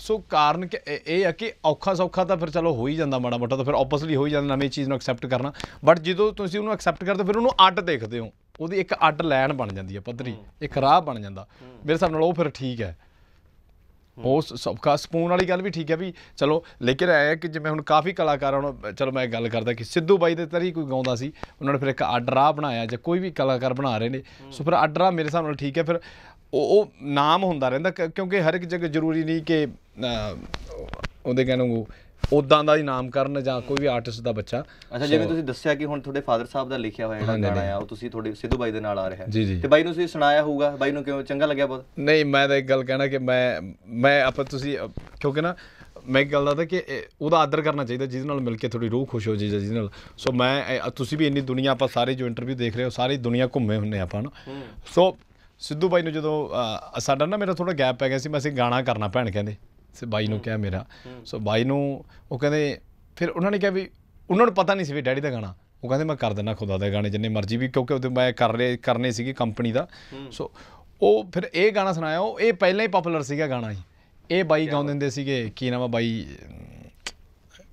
ਸੋ ਕਾਰਨ ਇਹ ਆ ਕਿ ਔਖਾ ਸੌਖਾ ਤਾਂ ਫਿਰ ਚਲੋ ਹੋ ਹੀ ਜਾਂਦਾ ਮਾੜਾ ਮੋਟਾ ਤਾਂ ਫਿਰ ਆਪਸਲੀ ਹੋ ਹੀ ਜਾਂਦਾ ਨਵੀਂ ਚੀਜ਼ ਨੂੰ ਐਕਸੈਪਟ ਕਰਨਾ ਬਟ ਜਦੋਂ ਤੁਸੀਂ ਉਹਨੂੰ ਐਕਸੈਪਟ ਕਰਦੇ ਫਿਰ ਉਹਨੂੰ ਅੱਡ ਦੇਖਦੇ ਹੋ ਉਹਦੀ ਇੱਕ ਅੱਡ ਲਾਈਨ ਬਣ ਜਾਂਦੀ ਹੈ ਪੱਧਰੀ ਇੱਕ ਰਾਹ ਬਣ ਜਾਂਦਾ ਮੇਰੇ ਸਾਹਮਣੇ ਨਾਲ ਉਹ ਫਿਰ ਠੀਕ ਹੈ ਉਸ ਸਬਕਾ ਸਪੂਨ ਵਾਲੀ ਗੱਲ ਵੀ ਠੀਕ ਹੈ ਵੀ ਚਲੋ ਲੇਕਿਨ ਆਇਆ ਕਿ ਜਿਵੇਂ ਹੁਣ ਕਾਫੀ ਕਲਾਕਾਰਾਂ ਨੂੰ ਚਲੋ ਮੈਂ ਗੱਲ ਕਰਦਾ ਕਿ ਸਿੱਧੂ ਬਾਈ ਦੇ ਤਰੀ ਕੋਈ ਗਾਉਂਦਾ ਸੀ ਉਹਨਾਂ ਨੇ ਫਿਰ ਇੱਕ ਅੱਡ ਰਾਹ ਬਣਾਇਆ ਜਾਂ ਕੋਈ ਵੀ ਕਲਾਕਾਰ ਬਣਾ ਰਹੇ ਨੇ ਸੋ ਫਿਰ ਅੱਡ ਮੇਰੇ ਸਾਹਮਣੇ ਨਾਲ ਠੀਕ ਹੈ ਫਿਰ ਉਹ ਉਹ ਨਾਮ ਹੁੰਦਾ ਰਹਿੰਦਾ ਕਿਉਂਕਿ ਹਰ ਇੱਕ ਜਗ੍ਹਾ ਜ਼ਰੂਰੀ ਨਹੀਂ ਕਿ ਉਹਦੇ ਕਹਿੰਦੇ ਨੂੰ ਉਦਾਂ ਦਾ ਹੀ ਨਾਮ ਕਰਨ ਜਾਂ ਕੋਈ ਵੀ ਆਰਟਿਸਟ ਦਾ ਬੱਚਾ ਅੱਛਾ ਜਿਵੇਂ ਤੁਸੀਂ ਦੱਸਿਆ ਕਿ ਹੁਣ ਤੁਹਾਡੇ ਫਾਦਰ ਸਾਹਿਬ ਦਾ ਲਿਖਿਆ ਹੋਇਆ ਜਿਹੜਾ ਗਾਣਾ ਆ ਉਹ ਤੁਸੀਂ ਤੁਹਾਡੇ ਸਿੱਧੂ ਬਾਈ ਦੇ ਨਾਲ ਆ ਰਿਹਾ ਤੇ ਬਾਈ ਨੂੰ ਤੁਸੀਂ ਸੁਣਾਇਆ ਹੋਊਗਾ ਬਾਈ ਨੂੰ ਕਿਉਂ ਚੰਗਾ ਲੱਗਿਆ ਬਹੁਤ ਨਹੀਂ ਮੈਂ ਤਾਂ ਇੱਕ ਗੱਲ ਕਹਿਣਾ ਕਿ ਮੈਂ ਮੈਂ ਆਪਾਂ ਤੁਸੀਂ ਕਿਉਂਕਿ ਨਾ ਮੈਂ ਗੱਲ ਦਾ ਤਾਂ ਕਿ ਉਹਦਾ ਆਦਰ ਕਰਨਾ ਚਾਹੀਦਾ ਜਿਹਦੇ ਨਾਲ ਮਿਲ ਕੇ ਥੋੜੀ ਰੂਹ ਖੁਸ਼ ਹੋ ਜੇ ਜਿਹਦੇ ਨਾਲ ਸੋ ਮੈਂ ਤੁਸੀਂ ਵੀ ਇੰਨੀ ਦੁਨੀਆ ਆਪਾਂ ਸਾਰੇ ਜੋ ਇੰਟਰਵਿਊ ਦੇਖ ਰਹੇ ਹੋ ਸਾਰੀ ਦੁਨੀਆ ਘੁੰਮੇ ਹੁੰਨੇ ਆਪਾਂ ਨਾ ਸੋ ਸਿੱਧੂ ਬਾਈ ਨੂੰ ਜਦੋਂ ਸਾਡਾ ਨਾ ਮੇਰਾ ਥੋੜਾ ਗੈਪ ਪੈ ਗਿਆ ਸੀ ਮੈਂ ਅਸੀਂ ਗਾਣਾ ਕਰਨਾ ਭੈਣ ਕਹਿੰਦੇ ਸੇ ਬਾਈ ਨੂੰ ਕਿਹਾ ਮੇਰਾ ਸੋ ਬਾਈ ਨੂੰ ਉਹ ਕਹਿੰਦੇ ਫਿਰ ਉਹਨਾਂ ਨੇ ਕਿਹਾ ਵੀ ਉਹਨਾਂ ਨੂੰ ਪਤਾ ਨਹੀਂ ਸੀ ਵੀ ਡੈਡੀ ਦਾ ਗਾਣਾ ਉਹ ਕਹਿੰਦੇ ਮੈਂ ਕਰ ਦਿੰਦਾ ਖੁਦਾ ਦੇ ਗਾਣੇ ਜਿੰਨੇ ਮਰਜ਼ੀ ਵੀ ਕਿਉਂਕਿ ਉਹਦੇ ਮੈਂ ਕਰ ਰਹੇ ਕਰਨੇ ਸੀਗੇ ਕੰਪਨੀ ਦਾ ਸੋ ਉਹ ਫਿਰ ਇਹ ਗਾਣਾ ਸੁਣਾਇਆ ਉਹ ਇਹ ਪਹਿਲਾਂ ਹੀ ਪਪੂਲਰ ਸੀਗਾ ਗਾਣਾ ਜੀ ਇਹ ਬਾਈ ਗਾਉਂਦੇ ਹੁੰਦੇ ਸੀਗੇ ਕੀ ਨਾਮ ਆ ਬਾਈ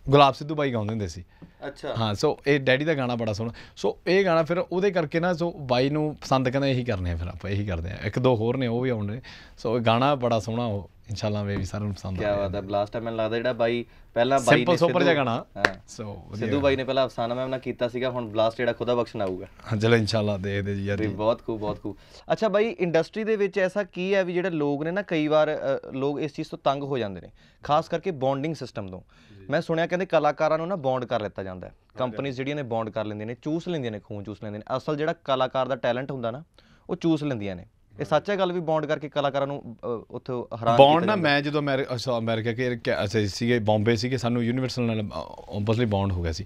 ਗੁਲਾਬ ਸਿੱਧੂ ਬਾਈ ਗਾਉਂਦੇ ਹੁੰਦੇ ਸੀ ਅੱਛਾ ਹਾਂ ਸੋ ਇਹ ਡੈਡੀ ਦਾ ਗਾਣਾ ਬੜਾ ਸੋਹਣਾ ਸੋ ਇਹ ਗਾਣਾ ਫਿਰ ਉਹਦੇ ਕਰਕੇ ਨਾ ਸੋ ਬਾਈ ਨੂੰ ਪਸੰਦ ਕਹਿੰਦਾ ਇਹੀ ਕਰਨੇ ਆ ਫਿਰ ਆਪਾਂ ਇਹੀ ਕਰਦੇ ਆ ਇੱਕ ਦੋ ਹੋਰ ਨੇ ਉਹ ਵੀ ਆਉਣ ਨੇ ਸੋ ਇਹ ਗਾਣਾ ਬੜਾ ਸੋਹਣਾ ਉਹ ਇਨਸ਼ਾਅੱਲਾ ਮੇ ਵੀ ਸਾਰਿਆਂ ਨੂੰ ਪਸੰਦ ਆਇਆ ਕੀ ਬਾਤ ਹੈ ਬਲਾਸਟ ਟਾਈਮ ਮੈਨੂੰ ਲੱਗਦਾ ਜਿਹੜਾ ਬਾਈ ਪਹਿਲਾਂ ਬਾਈ ਨੇ ਸਿੰਪਲ ਸੁਪਰ ਜਿਹਾ ਗਾਣਾ ਸੋ ਸਿੱਧੂ ਬਾਈ ਨੇ ਪਹਿਲਾਂ ਅਫਸਾਨਾ ਮੈਂ ਨਾਲ ਕੀਤਾ ਸੀਗਾ ਹੁਣ ਬਲਾਸਟ ਜਿਹੜਾ ਖੁਦਾ ਬਖਸ਼ਣਾ ਆਊਗਾ ਹਾਂ ਚਲੋ ਇਨਸ਼ਾਅੱਲਾ ਦੇਖਦੇ ਜੀ ਯਾਰ ਬਹੁਤ ਖੂਬ ਬਹੁਤ ਖੂਬ ਅੱਛਾ ਬਾਈ ਇੰਡਸਟਰੀ ਦੇ ਵਿੱਚ ਐਸਾ ਕੀ ਹੈ ਵੀ ਜਿਹੜੇ ਲੋਕ ਨੇ ਨਾ ਕਈ ਵਾਰ ਲੋਕ ਇਸ ਚੀਜ਼ ਤੋਂ ਤੰਗ ਹੋ ਜਾਂਦੇ ਨੇ ਖਾਸ ਕਰਕੇ ਬੌਂਡਿੰਗ ਸਿਸਟਮ ਤੋਂ ਮੈਂ ਸੁਣਿਆ ਕਹਿੰਦੇ ਕਲਾਕਾਰਾਂ ਨੂੰ ਨਾ ਬੌਂਡ ਕਰ ਲਿੱਤਾ ਜਾਂਦਾ ਹੈ ਕੰਪਨੀਆਂ ਜਿਹੜੀਆਂ ਨੇ ਬੌਂਡ ਕਰ ਲੈਂਦੀਆਂ ਨੇ ਚੂਸ ਲੈਂਦੀਆਂ ਨੇ ਖੂਨ ਚੂਸ ਲੈਂਦੀਆਂ ਨੇ ਅਸਲ ਜਿਹੜਾ ਕਲਾਕਾਰ ਦਾ ਟੈਲੈਂਟ ਹੁੰਦਾ ਨਾ ਉਹ ਚੂਸ ਲੈਂਦੀਆਂ ਨੇ ਇਹ ਸੱਚ ਹੈ ਗੱਲ ਵੀ ਬੌਂਡ ਕਰਕੇ ਕਲਾਕਾਰਾਂ ਨੂੰ ਉੱਥੇ ਹਰਾ ਬੌਂਡ ਨਾ ਮੈਂ ਜਦੋਂ ਅਮਰੀਕਾ ਕੇ ਅਸੇ ਸੀਗੇ ਬੰਬੇ ਸੀਗੇ ਸਾਨੂੰ ਯੂਨੀਵਰਸਲ ਨਾਲ ਓਬਵੀਅਸਲੀ ਬੌਂਡ ਹੋ ਗਿਆ ਸੀ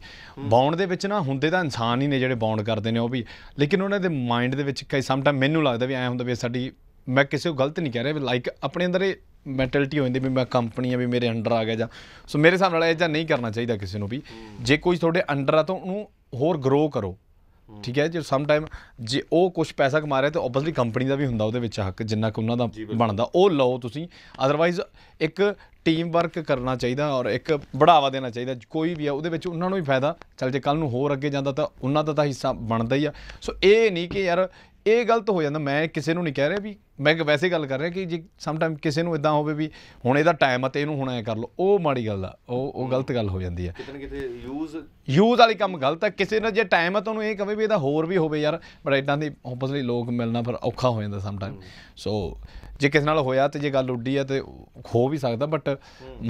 ਬੌਂਡ ਦੇ ਵਿੱਚ ਨਾ ਹੁੰਦੇ ਤਾਂ ਇਨਸਾਨ ਹੀ ਨੇ ਜਿਹੜੇ ਬੌਂਡ ਕਰਦੇ ਨੇ ਉਹ ਵੀ ਲੇਕਿਨ ਉਹਨਾਂ ਦੇ ਮਾਈਂਡ ਦੇ ਵਿੱਚ ਕਈ ਸਮ ਟਾਈਮ ਮੈਨੂੰ ਲੱਗਦਾ ਵੀ ਐ ਹੁੰਦਾ ਵੀ ਸਾਡੀ ਮੈਂ ਕਿਸੇ ਨੂੰ ਗਲਤ ਨਹੀਂ ਕਹਿ ਰਿਹਾ ਲਾਈਕ ਆਪਣੇ ਅੰਦਰ ਇਹ ਮੈਂਟੈਲਿਟੀ ਹੋ ਜਾਂਦੀ ਵੀ ਮੈਂ ਕੰਪਨੀ ਆ ਵੀ ਮੇਰੇ ਅੰਡਰ ਆ ਗਿਆ ਜਾਂ ਸੋ ਮੇਰੇ ਹਿਸਾਬ ਨਾਲ ਇਹ ਜਾਂ ਨਹੀਂ ਕਰਨਾ ਚਾਹੀਦਾ ਕਿਸੇ ਨੂੰ ਵੀ ਜੇ ਕੋਈ ਤੁਹਾਡੇ ਅੰਡਰ ਆ ਤਾਂ ਉਹਨੂੰ ਹੋਰ ਗਰੋ ਕਰੋ ਠੀਕ ਹੈ ਜੇ ਸਮ ਟਾਈਮ ਜੇ ਉਹ ਕੁਝ ਪੈਸਾ ਕਮਾ ਰਿਹਾ ਤੇ ਆਬਵੀਅਸਲੀ ਕੰਪਨੀ ਦਾ ਵੀ ਹੁੰਦਾ ਉਹਦੇ ਵਿੱਚ ਹੱਕ ਜਿੰਨਾ ਕਿ ਉਹਨਾਂ ਦਾ ਬਣਦਾ ਉਹ ਲਓ ਤੁਸੀਂ ਅਦਰਵਾਈਜ਼ ਇੱਕ ਟੀਮ ਵਰਕ ਕਰਨਾ ਚਾਹੀਦਾ ਔਰ ਇੱਕ ਬੜਾਵਾ ਦੇਣਾ ਚਾਹੀਦਾ ਕੋਈ ਵੀ ਆ ਉਹਦੇ ਵਿੱਚ ਉਹਨਾਂ ਨੂੰ ਵੀ ਫਾਇਦਾ ਚਲ ਜੇ ਕੱਲ ਨੂੰ ਹੋਰ ਅੱਗੇ ਜਾਂਦਾ ਤਾਂ ਉਹਨਾਂ ਦਾ ਤਾਂ ਹਿੱਸਾ ਬਣਦਾ ਹੀ ਆ ਸੋ ਇਹ ਨਹੀਂ ਕਿ ਯਾਰ ਇਹ ਗਲਤ ਹੋ ਜਾਂਦਾ ਮੈਂ ਕਿਸੇ ਨੂੰ ਨਹੀਂ ਕਹਿ ਰਿਹਾ ਵੀ ਮੈਂ ਵੈਸੇ ਗੱਲ ਕਰ ਰਿਹਾ ਕਿ ਜੇ ਸਮ ਟਾਈਮ ਕਿਸੇ ਨੂੰ ਇਦਾਂ ਹੋਵੇ ਵੀ ਹੁਣ ਇਹਦਾ ਟਾਈਮ ਆ ਤੇ ਇਹਨੂੰ ਹੁਣ ਐ ਕਰ ਲਓ ਉਹ ਮਾੜੀ ਗੱਲ ਆ ਉਹ ਉਹ ਗਲਤ ਗੱਲ ਹੋ ਜਾਂਦੀ ਆ ਕਿਤੇ ਕਿਤੇ ਯੂਜ਼ ਯੂਜ਼ ਵਾਲੀ ਕੰਮ ਗਲਤ ਆ ਕਿਸੇ ਨਾਲ ਜੇ ਟਾਈਮ ਆ ਤੁਹਾਨੂੰ ਇਹ ਕਵੇ ਵੀ ਇਹਦਾ ਹੋਰ ਵੀ ਹੋਵੇ ਯਾਰ ਬਟ ਇਦਾਂ ਦੀ ਹੌਪਸਲੀ ਲੋਕ ਮਿਲਣਾ ਫਿਰ ਔਖਾ ਹੋ ਜਾਂਦਾ ਸਮ ਟਾਈਮ ਸੋ ਜੇ ਕਿਸੇ ਨਾਲ ਹੋਇਆ ਤੇ ਜੇ ਗੱਲ ਉੱਡੀ ਆ ਤੇ ਖੋ ਵੀ ਸਕਦਾ ਬਟ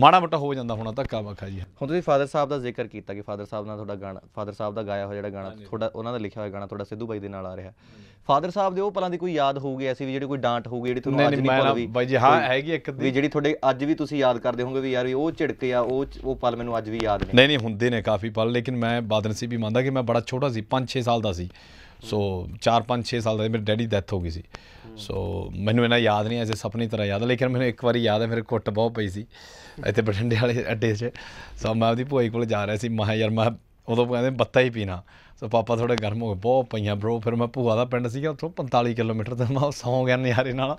ਮਾੜਾ ਮਟਾ ਹੋ ਜਾਂਦਾ ਤਾਂ ਧੱਕਾ ਮੱਖਾ ਜੀ ਹੁਣ ਤੁਸੀਂ ਫਾਦਰ ਸਾਹਿਬ ਦਾ ਜ਼ਿਕਰ ਕੀਤਾ ਕਿ ਫਾਦਰ ਸਾਹਿਬ ਨਾਲ ਤੁਹਾਡਾ ਗਾਣਾ ਫਾਦਰ ਸਾਹਿਬ ਦਾ ਗਾਇਆ ਹੋਇਆ ਜਿਹੜਾ ਗਾਣਾ ਤੁਹਾਡਾ ਉਹਨਾਂ ਦਾ ਲਿਖਿਆ ਹੋਇਆ ਗਾਣਾ ਤੁਹਾਡਾ ਸਿੱਧੂ ਬਾਈ ਦੇ ਨਾਲ ਆ ਰਿਹਾ ਫਾਦਰ ਸਾਹਿਬ ਦੇ ਉਹ ਪਲਾਂ ਦੀ ਕੋਈ ਯਾਦ ਹੋਊਗੀ ਐਸੀ ਵੀ ਜਿਹੜੀ ਕੋਈ ਡਾਂਟ ਹੋਊਗੀ ਜਿਹੜੀ ਤੁਹਾਨੂੰ ਅੱਜ ਨਹੀਂ ਭੁੱਲਦੀ ਬਾਈ ਜੀ ਹਾਂ ਹੈਗੀ ਇੱਕ ਵੀ ਜਿਹੜੀ ਤੁਹਾਡੇ ਅੱਜ ਵੀ ਤੁਸੀਂ ਯਾਦ ਕਰਦੇ ਹੋਗੇ ਵੀ ਯਾਰ ਵੀ ਉਹ ਝਿੜਕੇ ਆ ਉਹ ਉਹ ਪਲ ਮੈਨੂੰ ਅੱਜ ਵੀ ਯਾਦ ਨੇ ਨਹੀਂ ਨਹੀਂ ਹੁੰਦੇ ਨੇ ਕਾਫੀ ਪਲ ਲੇਕਿਨ ਮੈਂ ਬਾਦਨਸੀ ਵੀ ਮੰਨਦਾ ਕਿ ਮੈਂ ਬੜਾ ਛੋਟਾ ਸੀ 5-6 ਸਾਲ ਦਾ ਸੀ ਸੋ 4-5-6 ਸਾਲ ਦਾ ਮੇਰੇ ਡੈਡੀ ਡੈਥ ਹੋ ਗਈ ਸੀ ਸੋ ਮੈਨੂੰ ਇਹਨਾਂ ਯਾਦ ਨਹੀਂ ਐਸੇ ਸੁਪਨੇ ਤਰ੍ਹਾਂ ਯਾਦ ਲੇਕਿਨ ਮੈਨੂੰ ਇੱਕ ਵਾਰੀ ਯਾਦ ਹੈ ਮੇਰੇ ਕੁੱਟ ਬਹੁਤ ਪਈ ਸੀ ਇੱਥੇ ਬਠਿੰਡੇ ਵਾਲੇ ਅੱਡੇ 'ਚ ਸੋ ਮੈਂ ਆਪਦੀ ਭੋਈ ਕੋਲ ਜਾ ਰਿਹਾ ਸੀ ਮਾਹ ਯਾਰ ਮੈਂ ਉਦੋਂ ਕਹਿੰਦੇ ਬੱਤਾ ਹੀ ਪੀਣਾ ਸੋ ਪਾਪਾ ਥੋੜੇ ਗਰਮ ਹੋ ਗਏ ਬਹੁਤ ਪਈਆਂ ਬ్రో ਫਿਰ ਮੈਂ ਭੂਆ ਦਾ ਪਿੰਡ ਸੀਗਾ ਉੱਥੋਂ 45 ਕਿਲੋਮੀਟਰ ਤੇ ਮੈਂ ਸੌਂ ਗਿਆ ਨਿਆਰੇ ਨਾਲ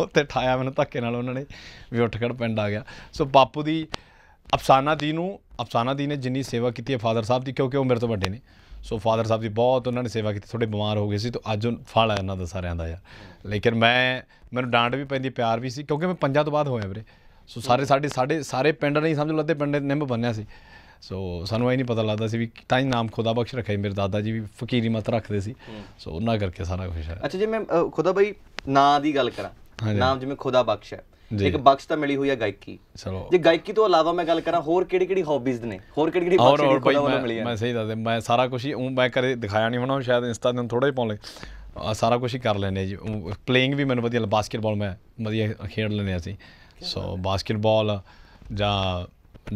ਉੱਤੇ ਠਾਇਆ ਮੈਨੂੰ ਧੱਕੇ ਨਾਲ ਉਹਨਾਂ ਨੇ ਵੀ ਉੱਠ ਖੜ ਪਿੰਡ ਆ ਗਿਆ ਸੋ ਬਾਪੂ ਦੀ ਅਫਸਾਨਾ ਦੀ ਨੂੰ ਅਫਸਾਨਾ ਦੀ ਨੇ ਜਿੰਨੀ ਸੇਵਾ ਕੀਤੀ ਹੈ ਫਾਦਰ ਸਾਹਿਬ ਦੀ ਕਿਉਂਕਿ ਉਹ ਮੇਰੇ ਤੋਂ ਵੱਡੇ ਨੇ ਸੋ ਫਾਦਰ ਸਾਹਿਬ ਦੀ ਬਹੁਤ ਉਹਨਾਂ ਨੇ ਸੇਵਾ ਕੀਤੀ ਥੋੜੇ ਬਿਮਾਰ ਹੋ ਗਏ ਸੀ ਤਾਂ ਅੱਜ ਉਹ ਫਲ ਆ ਇਹਨਾਂ ਦਾ ਸਾਰਿਆਂ ਦਾ ਯਾਰ ਲੇਕਿਨ ਮੈਂ ਮੈਨੂੰ ਡਾਂਟ ਵੀ ਪੈਂਦੀ ਪਿਆਰ ਵੀ ਸੀ ਕਿਉਂਕਿ ਮੈਂ ਪੰਜਾਂ ਤੋਂ ਬਾਅਦ ਹੋਇਆ ਵੀਰੇ ਸੋ ਸਾਰੇ ਸਾਡੇ ਸਾਡੇ ਸਾਰੇ ਪਿੰਡ ਨਹੀਂ ਸਮਝ ਲੱਦੇ ਪਿੰਡ ਨਿੰਮ ਬੰਨਿਆ ਸੀ ਸੋ ਸਾਨੂੰ ਇਹ ਨਹੀਂ ਪਤਾ ਲੱਗਦਾ ਸੀ ਵੀ ਤਾਂ ਹੀ ਨਾਮ ਖੁਦਾ ਬਖਸ਼ ਰੱਖਿਆ ਮੇਰੇ ਦਾਦਾ ਜੀ ਵੀ ਫਕੀਰੀ ਮਤ ਰੱਖਦੇ ਸੀ ਸੋ ਉਹਨਾਂ ਕਰਕੇ ਸਾਰਾ ਕੁਝ ਹੈ ਅੱਛਾ ਜੇ ਮੈਂ ਖੁਦਾ ਬਈ ਨਾਂ ਦੀ ਗੱਲ ਕਰਾਂ ਨਾਮ ਜਿਵੇਂ ਖੁਦਾ ਬਖਸ਼ ਹੈ ਇੱਕ ਬਖਸ਼ ਤਾਂ ਮਿਲੀ ਹੋਈ ਹੈ ਗਾਇਕੀ ਚਲੋ ਜੇ ਗਾਇਕੀ ਤੋਂ ਇਲਾਵਾ ਮੈਂ ਗੱਲ ਕਰਾਂ ਹੋਰ ਕਿਹੜੀ ਕਿਹੜੀ ਹੌਬੀਜ਼ ਨੇ ਹੋਰ ਕਿਹੜੀ ਕਿਹੜੀ ਬਖਸ਼ ਨੇ ਖੁਦਾ ਵੱਲੋਂ ਮਿਲੀ ਹੈ ਮੈਂ ਸਹੀ ਦੱਸਦੇ ਮੈਂ ਸਾਰਾ ਕੁਝ ਹੀ ਮੈਂ ਕਰੇ ਦਿਖਾਇਆ ਨਹੀਂ ਹੋਣਾ ਸ਼ਾਇਦ ਇੰਸਟਾ ਤੇ ਥੋੜਾ ਹੀ ਪਾਉਣ ਲੈ ਸਾਰਾ ਕੁਝ ਹੀ ਕਰ ਲੈਨੇ ਜੀ ਪਲੇਇੰਗ ਵੀ ਮੈਨੂੰ ਵਧੀਆ ਬਾਸਕਟਬਾਲ ਮੈਂ ਵਧੀਆ ਖੇਡ ਲੈਨੇ ਅਸੀਂ ਸੋ ਬਾਸਕਟਬਾਲ ਜਾਂ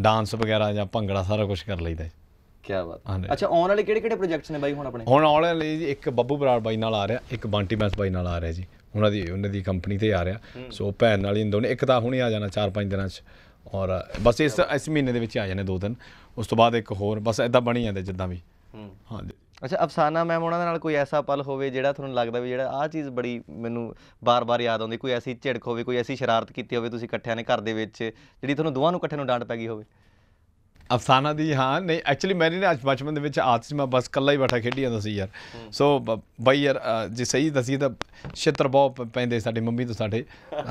ਡਾਂਸ ਵਗੈਰਾ ਜਾਂ ਭੰਗੜਾ ਸਾਰਾ ਕੁਝ ਕਰ ਲਈਦਾ ਹੈ ਕੀ ਬਾਤ ਅੱਛਾ ਆਉਣ ਵਾਲੇ ਕਿਹੜੇ ਕਿਹੜੇ ਪ੍ਰੋਜੈਕਟਸ ਨੇ ਬਾਈ ਹੁਣ ਆਪਣੇ ਹੁਣ ਆਉਣ ਵਾਲੇ ਜੀ ਇੱਕ ਬੱਬੂ ਬਰਾੜ ਬਾਈ ਨਾਲ ਆ ਰਿਹਾ ਇੱਕ ਬਾਂਟੀ ਮੈਸ ਬਾਈ ਨਾਲ ਆ ਰਿਹਾ ਜੀ ਉਹਨਾਂ ਦੀ ਉਹਨਾਂ ਦੀ ਕੰਪਨੀ ਤੇ ਆ ਰਿਹਾ ਸੋ ਭੈਣ ਨਾਲ ਹੀ ਦੋਨੇ ਇੱਕ ਤਾਂ ਹੁਣੇ ਆ ਜਾਣਾ 4-5 ਦਿਨਾਂ 'ਚ ਔਰ ਬਸ ਇਸ ਇਸ ਮਹੀਨੇ ਦੇ ਵਿੱਚ ਆ ਜਾਣੇ ਦੋ ਦਿਨ ਉਸ ਤੋਂ ਬਾਅਦ ਇੱਕ ਹੋਰ ਬਸ ਐਦਾਂ ਬਣੀ ਜਾਂਦੇ ਜਿੱਦਾਂ ਵੀ ਹਾਂਜੀ ਅੱਛਾ ਅਫਸਾਨਾ ਮੈਮ ਉਹਨਾਂ ਦੇ ਨਾਲ ਕੋਈ ਐਸਾ ਪਲ ਹੋਵੇ ਜਿਹੜਾ ਤੁਹਾਨੂੰ ਲੱਗਦਾ ਵੀ ਜਿਹੜਾ ਆਹ ਚੀਜ਼ ਬੜੀ ਮੈਨੂੰ ਬਾਰ-ਬਾਰ ਯਾਦ ਆਉਂਦੀ ਕੋਈ ਐਸੀ ਝਿੜਕ ਹੋਵੇ ਕੋਈ ਐਸੀ ਸ਼ਰਾਰਤ ਕੀਤੀ ਹੋਵੇ ਤੁਸੀਂ ਇਕੱਠਿਆਂ ਨੇ ਘਰ ਦੇ ਵਿੱਚ ਜਿਹੜੀ ਤੁਹਾਨੂੰ ਦੋਵਾਂ ਨੂੰ ਇਕੱਠਿਆਂ ਨੂੰ ਡਾਂਟ ਪੈ ਗਈ ਹੋਵੇ ਅਫਸਾਨਾ ਦੀ ਹਾਂ ਨਹੀਂ ਐਕਚੁਅਲੀ ਮੈਨੇ ਨਾ ਅੱਜ ਬਚਪਨ ਦੇ ਵਿੱਚ ਆਦਤ ਸੀ ਮੈਂ ਬਸ ਕੱਲਾ ਹੀ ਬੈਠਾ ਖੇਡੀ ਜਾਂਦਾ ਸੀ ਯਾਰ ਸੋ ਬਾਈ ਯਾਰ ਜੇ ਸਹੀ ਦਸੀ ਤਾਂ ਛਿੱਤਰ ਬਹੁਤ ਪੈਂਦੇ ਸਾਡੇ ਮੰਮੀ ਤੋਂ ਸਾਡੇ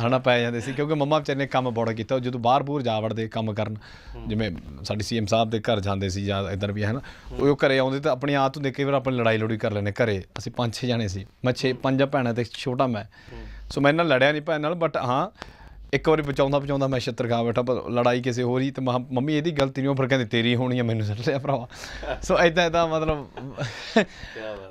ਹਣਾ ਪੈ ਜਾਂਦੇ ਸੀ ਕਿਉਂਕਿ ਮੰਮਾ ਵਿਚਾਰੇ ਨੇ ਕੰਮ ਬੜਾ ਕੀਤਾ ਜਦੋਂ ਬਾਹਰ ਬੂਰ ਜਾ ਵੜਦੇ ਕੰਮ ਕਰਨ ਜਿਵੇਂ ਸਾਡੇ ਸੀਐਮ ਸਾਹਿਬ ਦੇ ਘਰ ਜਾਂਦੇ ਸੀ ਜਾਂ ਇਧਰ ਵੀ ਹਨਾ ਉਹ ਘਰੇ ਆਉਂਦੇ ਤਾਂ ਆਪਣੀ ਆਦਤ ਹੁੰਦੀ ਕਈ ਵਾਰ ਆਪਣੀ ਲੜਾਈ ਲੜੀ ਕਰ ਲੈਨੇ ਘਰੇ ਅਸੀਂ ਪੰਜ ਛੇ ਜਾਣੇ ਸੀ ਮੈਂ ਛੇ ਪੰਜ ਭੈਣਾਂ ਤੇ ਛੋਟਾ ਮੈਂ ਸੋ ਮੈਂ ਨਾਲ ਲੜਿਆ ਨਹੀਂ ਭੈਣ ਨਾਲ ਬਟ ਹਾਂ ਇੱਕ ਵਾਰੀ ਪਚਾਉਂਦਾ ਪਚਾਉਂਦਾ ਮੈਂ ਛੱਤਰ ਖਾ ਬੈਠਾ ਪਰ ਲੜਾਈ ਕਿਸੇ ਹੋ ਰਹੀ ਤੇ ਮੰਮੀ ਇਹਦੀ ਗਲਤੀ ਨਹੀਂ ਉਹ ਫਿਰ ਕਹਿੰਦੇ ਤੇਰੀ ਹੋਣੀ ਹੈ ਮੈਨੂੰ ਸੱਟ ਲਿਆ ਭਰਾਵਾ ਸੋ ਐਦਾਂ ਐਦਾਂ ਮਤਲਬ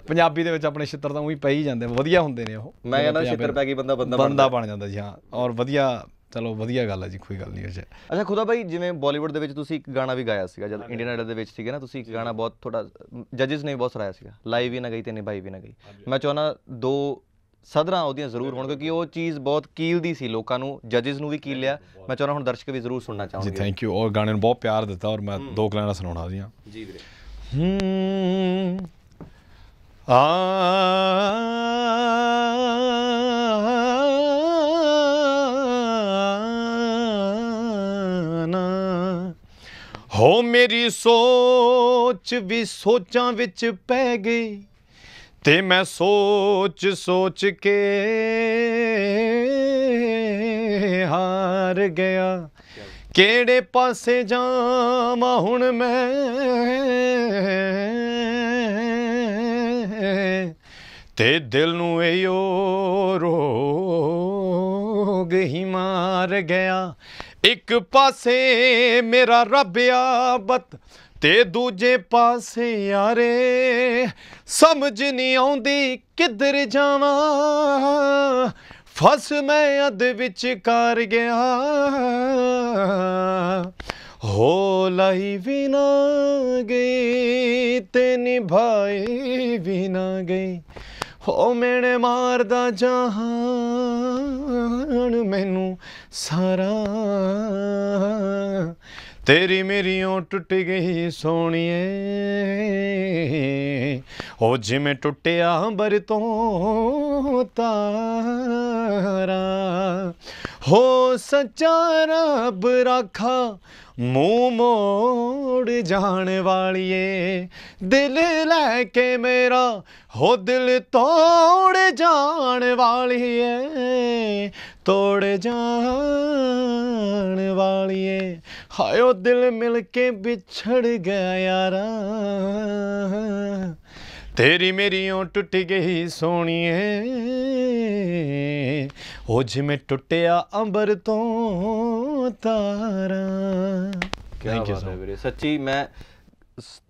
ਪੰਜਾਬੀ ਦੇ ਵਿੱਚ ਆਪਣੇ ਛੱਤਰ ਤਾਂ ਉਹੀ ਪੈ ਹੀ ਜਾਂਦੇ ਵਧੀਆ ਹੁੰਦੇ ਨੇ ਉਹ ਮੈਂ ਕਹਿੰਦਾ ਛੱਤਰ ਪੈ ਗਈ ਬੰਦਾ ਬੰਦਾ ਬੰਦਾ ਬਣ ਜਾਂਦਾ ਜੀ ਹਾਂ ਔਰ ਵਧੀਆ ਚਲੋ ਵਧੀਆ ਗੱਲ ਹੈ ਜੀ ਕੋਈ ਗੱਲ ਨਹੀਂ ਅਜੇ ਅੱਛਾ ਖੁਦਾ ਭਾਈ ਜਿਵੇਂ ਬਾਲੀਵੁੱਡ ਦੇ ਵਿੱਚ ਤੁਸੀਂ ਇੱਕ ਗਾਣਾ ਵੀ ਗਾਇਆ ਸੀਗਾ ਜਦ ਇੰਡੀਅਨ ਆਈਡਲ ਦੇ ਵਿੱਚ ਸੀਗੇ ਨਾ ਤੁਸੀਂ ਇੱਕ ਗਾਣਾ ਬਹੁਤ ਥੋੜਾ ਜੱਜਸ ਨੇ ਬਹੁਤ ਸਰਾਇਆ ਸੀਗਾ ਲਾਈਵ ਵੀ ਨਾ ਗਈ ਤੇ ਨਿਭਾਈ ਵੀ ਨਾ ਗਈ ਮੈਂ ਚਾਹਣਾ ਦੋ ਸਦਰਾਂ ਉਹਦੀਆਂ ਜ਼ਰੂਰ ਹੋਣ ਕਿਉਂਕਿ ਉਹ ਚੀਜ਼ ਬਹੁਤ ਕੀਲ ਦੀ ਸੀ ਲੋਕਾਂ ਨੂੰ ਜੱਜਸ ਨੂੰ ਵੀ ਕੀਲ ਲਿਆ ਮੈਂ ਚਾਹੁੰਦਾ ਹੁਣ ਦਰਸ਼ਕ ਵੀ ਜ਼ਰੂਰ ਸੁਣਨਾ ਚਾਹੁੰਦੇ ਜੀ ਥੈਂਕ ਯੂ ਔਰ ਗਾਣੇ ਨੂੰ ਬਹੁਤ ਪਿਆਰ ਦਿੱਤਾ ਔਰ ਮੈਂ ਦੋ ਗਾਣੇ ਸੁਣਾਉਣਾ ਹਾਂ ਜੀ ਵੀਰੇ ਹੂੰ ਆ ਨਾ ਹੋ ਮੇਰੀ ਸੋਚ ਵੀ ਸੋਚਾਂ ਵਿੱਚ ਪੈ ਗਈ ਤੇ ਮੈਂ ਸੋਚ ਸੋਚ ਕੇ ਹਾਰ ਗਿਆ ਕਿਹੜੇ ਪਾਸੇ ਜਾਵਾਂ ਹੁਣ ਮੈਂ ਤੇ ਦਿਲ ਨੂੰ ਇਹੋ ਰੋਗ ਹੀ ਮਾਰ ਗਿਆ ਇੱਕ ਪਾਸੇ ਮੇਰਾ ਰੱਬ ਆਬਤ ਤੇ ਦੂਜੇ ਪਾਸੇ ਯਾਰੇ ਸਮਝ ਨਹੀਂ ਆਉਂਦੀ ਕਿੱਧਰ ਜਾਵਾਂ ਫਸ ਮੈਂ ਅੱਧ ਵਿੱਚ ਕਰ ਗਿਆ ਹੋ ਲਈ ਵੀ ਨਾ ਗਈ ਤੇ ਨਿਭਾਈ ਵੀ ਨਾ ਗਈ ਹੋ ਮੇਰੇ ਮਾਰਦਾ ਜਹਾਨ ਮੈਨੂੰ ਸਾਰਾ ਤੇਰੀ ਮੇਰੀਓਂ ਟੁੱਟ ਗਈ ਸੋਣੀਏ ਓ ਜਿਵੇਂ ਟੁੱਟਿਆ ਅੰਬਰ ਤੋਂ ਤਾਰਾ ਹੋ ਸੱਚਾ ਰੱਬ ਰਾਖਾ ਮੂੰਹ ਮੋੜ ਜਾਣ ਵਾਲੀਏ ਦਿਲ ਲੈ ਕੇ ਮੇਰਾ ਹੋ ਦਿਲ ਤੋੜ ਜਾਣ ਵਾਲੀਏ ਤੋੜ ਜਾਣ ਵਾਲੀਏ ਹਾਇਓ ਦਿਲ ਮਿਲ ਕੇ ਵਿਛੜ ਗਿਆ ਯਾਰਾ ਤੇਰੀ ਮੇਰੀਓਂ ਟੁੱਟ ਗਈ ਸੋਣੀਏ ਹੋ ਜਿਵੇਂ ਟੁੱਟਿਆ ਅੰਬਰ ਤੋਂ ਤਾਰਾ ਥੈਂਕ ਯੂ ਸੋ ਵੀਰੇ ਸੱਚੀ ਮੈਂ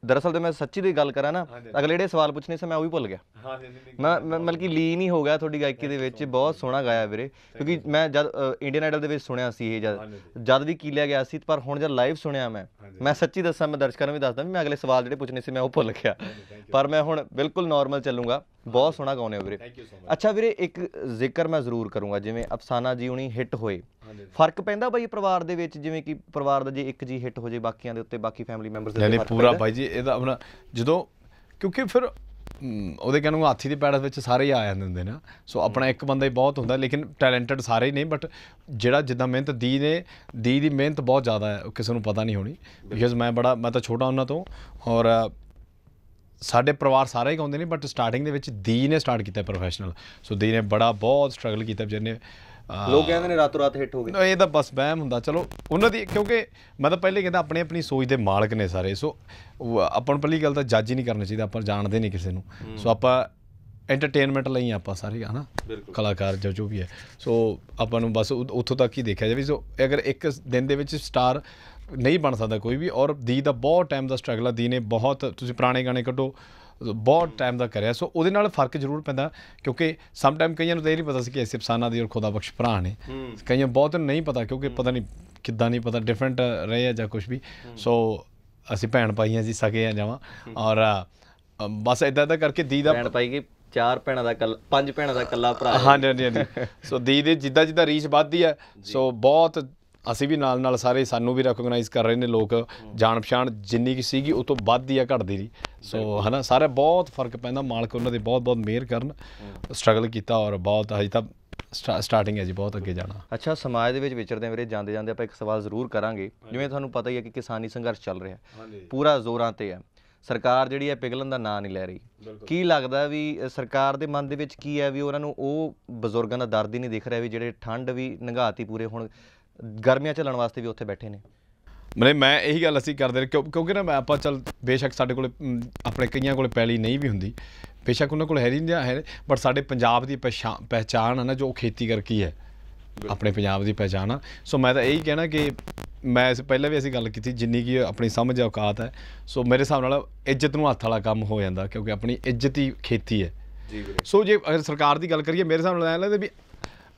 ਦਰਅਸਲ ਤੇ ਮੈਂ ਸੱਚੀ ਦੀ ਗੱਲ ਕਰਾਂ ਨਾ ਅਗਲੇ ਜਿਹੜੇ ਸਵਾਲ ਪੁੱਛਣੇ ਸੀ ਮੈਂ ਉਹ ਵੀ ਭੁੱਲ ਗਿਆ ਹਾਂ ਮੈਂ ਮਤਲਬ ਕਿ ਲੀਨ ਹੀ ਹੋ ਗਿਆ ਤੁਹਾਡੀ ਗਾਇਕੀ ਦੇ ਵਿੱਚ ਬਹੁਤ ਸੋਹਣਾ ਗਾਇਆ ਵੀਰੇ ਕਿਉਂਕਿ ਮੈਂ ਜਦ ਇੰਡੀਅਨ ਆਈਡਲ ਦੇ ਵਿੱਚ ਸੁਣਿਆ ਸੀ ਇਹ ਜਦ ਜਦ ਵੀ ਕੀ ਲਿਆ ਗਿਆ ਸੀ ਪਰ ਹੁਣ ਜਦ ਲਾਈਵ ਸੁਣਿਆ ਮੈਂ ਮੈਂ ਸੱਚੀ ਦੱਸਾਂ ਮੈਂ ਦਰਸ਼ਕਾਂ ਨੂੰ ਵੀ ਦੱਸਦਾ ਮੈਂ ਅਗਲੇ ਸਵਾਲ ਜਿਹੜੇ ਪੁੱਛਣੇ ਸੀ ਮੈਂ ਉਹ ਭੁੱਲ ਗਿਆ ਪਰ ਮੈਂ ਹੁਣ ਬਿਲਕੁਲ ਨਾਰਮਲ ਚੱਲੂਗਾ ਬਹੁਤ ਸੋਹਣਾ ਗਾਉਨੇ ਹੋ ਵੀਰੇ ਥੈਂਕ ਯੂ ਅੱਛਾ ਵੀਰੇ ਇੱਕ ਜ਼ਿਕਰ ਮੈਂ ਜ਼ਰੂਰ ਕਰੂੰਗਾ ਜਿਵੇਂ ਅਫਸਾਨਾ ਜੀ ਹੁਣੀ ਹਿੱਟ ਹੋਏ ਫਰਕ ਪੈਂਦਾ ਬਾਈ ਪਰਿਵਾਰ ਦੇ ਵਿੱਚ ਜਿਵੇਂ ਕਿ ਪਰਿਵਾਰ ਦਾ ਜੇ ਇੱਕ ਜੀ ਹਿੱਟ ਹੋ ਜੇ ਬਾਕੀਆਂ ਦੇ ਉੱਤੇ ਬਾਕੀ ਫੈਮਿਲੀ ਮੈਂਬਰਸ ਦੇ ਉੱਤੇ ਪੂਰਾ ਬਾਈ ਜੀ ਇਹਦਾ ਆਪਣਾ ਜਦੋਂ ਕਿਉਂਕਿ ਫਿਰ ਉਹਦੇ ਕਹਿੰਦੇ ਹਾਥੀ ਦੇ ਪੈੜਸ ਵਿੱਚ ਸਾਰੇ ਹੀ ਆ ਜਾਂਦੇ ਹੁੰਦੇ ਨਾ ਸੋ ਆਪਣਾ ਇੱਕ ਬੰਦਾ ਹੀ ਬਹੁਤ ਹੁੰਦਾ ਲੇਕਿਨ ਟੈਲੈਂਟਡ ਸਾਰੇ ਹੀ ਨਹੀਂ ਬਟ ਜਿਹੜਾ ਜਿੱਦਾਂ ਮਿਹਨਤ ਦੀ ਨੇ ਦੀ ਦੀ ਮਿਹਨਤ ਬਹੁਤ ਜ਼ਿਆਦਾ ਹੈ ਕਿਸੇ ਨੂੰ ਪਤਾ ਨਹੀਂ ਹੋਣੀ ਬਿਕਾਜ਼ ਮੈਂ ਬੜਾ ਮੈਂ ਤਾਂ ਛੋਟਾ ਉਹਨਾਂ ਤੋਂ ਔਰ ਸਾਡੇ ਪਰਿਵਾਰ ਸਾਰੇ ਹੀ ਗਾਉਂਦੇ ਨੇ ਬਟ ਸਟਾਰਟਿੰਗ ਦੇ ਵਿੱਚ ਦੀ ਨੇ ਸਟਾਰਟ ਕੀਤਾ ਪ੍ਰੋਫੈਸ਼ਨਲ ਸੋ ਦੀ ਨੇ ਬੜਾ ਬਹੁਤ ਸਟਰਗਲ ਕੀਤਾ ਜਿਹਨੇ ਲੋਕ ਕਹਿੰਦੇ ਨੇ ਰਾਤੋਂ ਰਾਤ ਹਿੱਟ ਹੋ ਗਏ ਇਹ ਤਾਂ ਬਸ ਵਹਿਮ ਹੁੰਦਾ ਚਲੋ ਉਹਨਾਂ ਦੀ ਕਿਉਂਕਿ ਮੈਂ ਤਾਂ ਪਹਿਲੇ ਕਹਿੰਦਾ ਆਪਣੇ ਆਪਣੀ ਸੋਚ ਦੇ ਮਾਲਕ ਨੇ ਸਾਰੇ ਸੋ ਆਪਾਂ ਪਹਿਲੀ ਗੱਲ ਤਾਂ ਜੱਜ ਹੀ ਨਹੀਂ ਕਰਨਾ ਚਾਹੀਦਾ ਆਪਾਂ ਜਾਣਦੇ ਨਹੀਂ ਕਿਸੇ ਨੂੰ ਸੋ ਆਪਾਂ ਐਂਟਰਟੇਨਮੈਂਟ ਲਈ ਆਪਾਂ ਸਾਰੇ ਹਨਾ ਕਲਾਕਾਰ ਜੋ ਜੋ ਵੀ ਹੈ ਸੋ ਆਪਾਂ ਨੂੰ ਬਸ ਉੱਥੋਂ ਤੱਕ ਹੀ ਦੇਖਿਆ ਜਾਵੇ ਸੋ ਅਗਰ ਇੱਕ ਦਿਨ ਦੇ ਵਿੱਚ ਸਟਾਰ ਨਹੀਂ ਬਣ ਸਕਦਾ ਕੋਈ ਵੀ ਔਰ ਦੀ ਦਾ ਬਹੁਤ ਟਾਈਮ ਦਾ ਸਟਰਗਲ ਆ ਦੀ ਨੇ ਬਹੁਤ ਤੁਸੀਂ ਪੁਰਾਣੇ ਗਾਣੇ ਕੱਢੋ ਬਹੁਤ ਟਾਈਮ ਦਾ ਕਰਿਆ ਸੋ ਉਹਦੇ ਨਾਲ ਫਰਕ ਜ਼ਰੂਰ ਪੈਂਦਾ ਕਿਉਂਕਿ ਸਮ ਟਾਈਮ ਕਈਆਂ ਨੂੰ ਤਾਂ ਇਹ ਨਹੀਂ ਪਤਾ ਸੀ ਕਿ ਐਸੇ ਫਸਾਨਾ ਦੀ ਔਰ ਖੁਦਾ ਬਖਸ਼ ਭਰਾ ਨੇ ਕਈਆਂ ਬਹੁਤ ਨਹੀਂ ਪਤਾ ਕਿਉਂਕਿ ਪਤਾ ਨਹੀਂ ਕਿੱਦਾਂ ਨਹੀਂ ਪਤਾ ਡਿਫਰੈਂਟ ਰਹੇ ਆ ਜਾਂ ਕੁਝ ਵੀ ਸੋ ਅਸੀਂ ਭੈਣ ਭਾਈਆਂ ਜੀ ਸਕੇ ਆ ਜਾਵਾਂ ਔਰ ਬਸ ਇਦਾਂ ਦਾ ਕਰਕੇ ਦੀ ਦਾ ਭੈਣ ਭਾਈ ਕੀ ਚਾਰ ਭੈਣਾਂ ਦਾ ਕੱਲਾ ਪੰਜ ਭੈਣਾਂ ਦਾ ਕੱਲਾ ਭਰਾ ਹਾਂਜੀ ਹਾਂਜੀ ਹਾਂਜੀ ਸੋ ਦੀ ਦੇ ਜਿੱਦਾਂ ਜਿੱਦਾਂ ਰੀਚ ਵੱਧਦੀ ਹੈ ਸੋ ਬਹੁਤ ਅਸੀਂ ਵੀ ਨਾਲ ਨਾਲ ਸਾਰੇ ਸਾਨੂੰ ਵੀ ਰੈਕੋਗਨਾਈਜ਼ ਕਰ ਰਹੇ ਨੇ ਲੋਕ ਜਾਣ ਪਛਾਣ ਜਿੰਨੀ ਕੀ ਸੀਗੀ ਉਹ ਤੋਂ ਵੱਧ ਹੀ ਆ ਘਟਦੀ ਰਹੀ ਸੋ ਹਨਾ ਸਾਰੇ ਬਹੁਤ ਫਰਕ ਪੈਂਦਾ ਮਾਲਕ ਉਹਨਾਂ ਦੇ ਬਹੁਤ ਬਹੁਤ ਮਿਹਰ ਕਰਨ ਸਟਰਗਲ ਕੀਤਾ ਔਰ ਬਹੁਤ ਅਜੇ ਤਾਂ ਸਟਾਰਟਿੰਗ ਹੈ ਜੀ ਬਹੁਤ ਅੱਗੇ ਜਾਣਾ ਅੱਛਾ ਸਮਾਜ ਦੇ ਵਿੱਚ ਵਿਚਰਦੇ ਵੀਰੇ ਜਾਂਦੇ ਜਾਂਦੇ ਆਪਾਂ ਇੱਕ ਸਵਾਲ ਜ਼ਰੂਰ ਕਰਾਂਗੇ ਜਿਵੇਂ ਤੁਹਾਨੂੰ ਪਤਾ ਹੀ ਹੈ ਕਿ ਕਿਸਾਨੀ ਸੰਘਰਸ਼ ਚੱਲ ਰਿਹਾ ਹੈ ਪੂਰਾ ਜ਼ੋਰਾਂ ਤੇ ਹੈ ਸਰਕਾਰ ਜਿਹੜੀ ਹੈ ਪਿਗਲਣ ਦਾ ਨਾਂ ਨਹੀਂ ਲੈ ਰਹੀ ਕੀ ਲੱਗਦਾ ਵੀ ਸਰਕਾਰ ਦੇ ਮਨ ਦੇ ਵਿੱਚ ਕੀ ਹੈ ਵੀ ਉਹਨਾਂ ਨੂੰ ਉਹ ਬਜ਼ੁਰਗਾਂ ਦਾ ਦਰਦ ਹੀ ਨਹੀਂ ਦਿਖ ਰਿਹਾ ਵੀ ਜਿਹੜੇ ਠੰਡ ਵੀ ਨੰਗਾਤੀ ਪੂਰੇ ਹੁਣ ਗਰਮੀਆਂ ਚ ਲੜਨ ਵਾਸਤੇ ਵੀ ਉੱਥੇ ਬੈਠੇ ਨੇ ਮਨੇ ਮੈਂ ਇਹੀ ਗੱਲ ਅਸੀਂ ਕਰਦੇ ਕਿਉਂਕਿ ਨਾ ਆਪਾਂ ਚਲ ਬੇਸ਼ੱਕ ਸਾਡੇ ਕੋਲੇ ਆਪਣੇ ਕਈਆਂ ਕੋਲੇ ਪੈਲੀ ਨਹੀਂ ਵੀ ਹੁੰਦੀ ਬੇਸ਼ੱਕ ਉਹਨਾਂ ਕੋਲ ਹੈ ਨਹੀਂ ਹੈ ਪਰ ਸਾਡੇ ਪੰਜਾਬ ਦੀ ਪਛਾਣ ਹੈ ਨਾ ਜੋ ਖੇਤੀ ਕਰਕੇ ਹੈ ਆਪਣੇ ਪੰਜਾਬ ਦੀ ਪਛਾਣ ਆ ਸੋ ਮੈਂ ਤਾਂ ਇਹੀ ਕਹਿਣਾ ਕਿ ਮੈਂ ਇਸ ਪਹਿਲਾਂ ਵੀ ਅਸੀਂ ਗੱਲ ਕੀਤੀ ਜਿੰਨੀ ਕੀ ਆਪਣੀ ਸਮਝ ਔਕਾਤ ਹੈ ਸੋ ਮੇਰੇ ਹਿਸਾਬ ਨਾਲ ਇੱਜ਼ਤ ਨੂੰ ਹੱਥ ਵਾਲਾ ਕੰਮ ਹੋ ਜਾਂਦਾ ਕਿਉਂਕਿ ਆਪਣੀ ਇੱਜ਼ਤ ਹੀ ਖੇਤੀ ਹੈ ਜੀ ਸੋ ਜੇ ਅਗਰ ਸਰਕਾਰ ਦੀ ਗੱਲ ਕਰੀਏ ਮੇਰੇ ਹਿਸਾਬ ਨਾਲ ਐ ਲੱਗਦਾ ਵੀ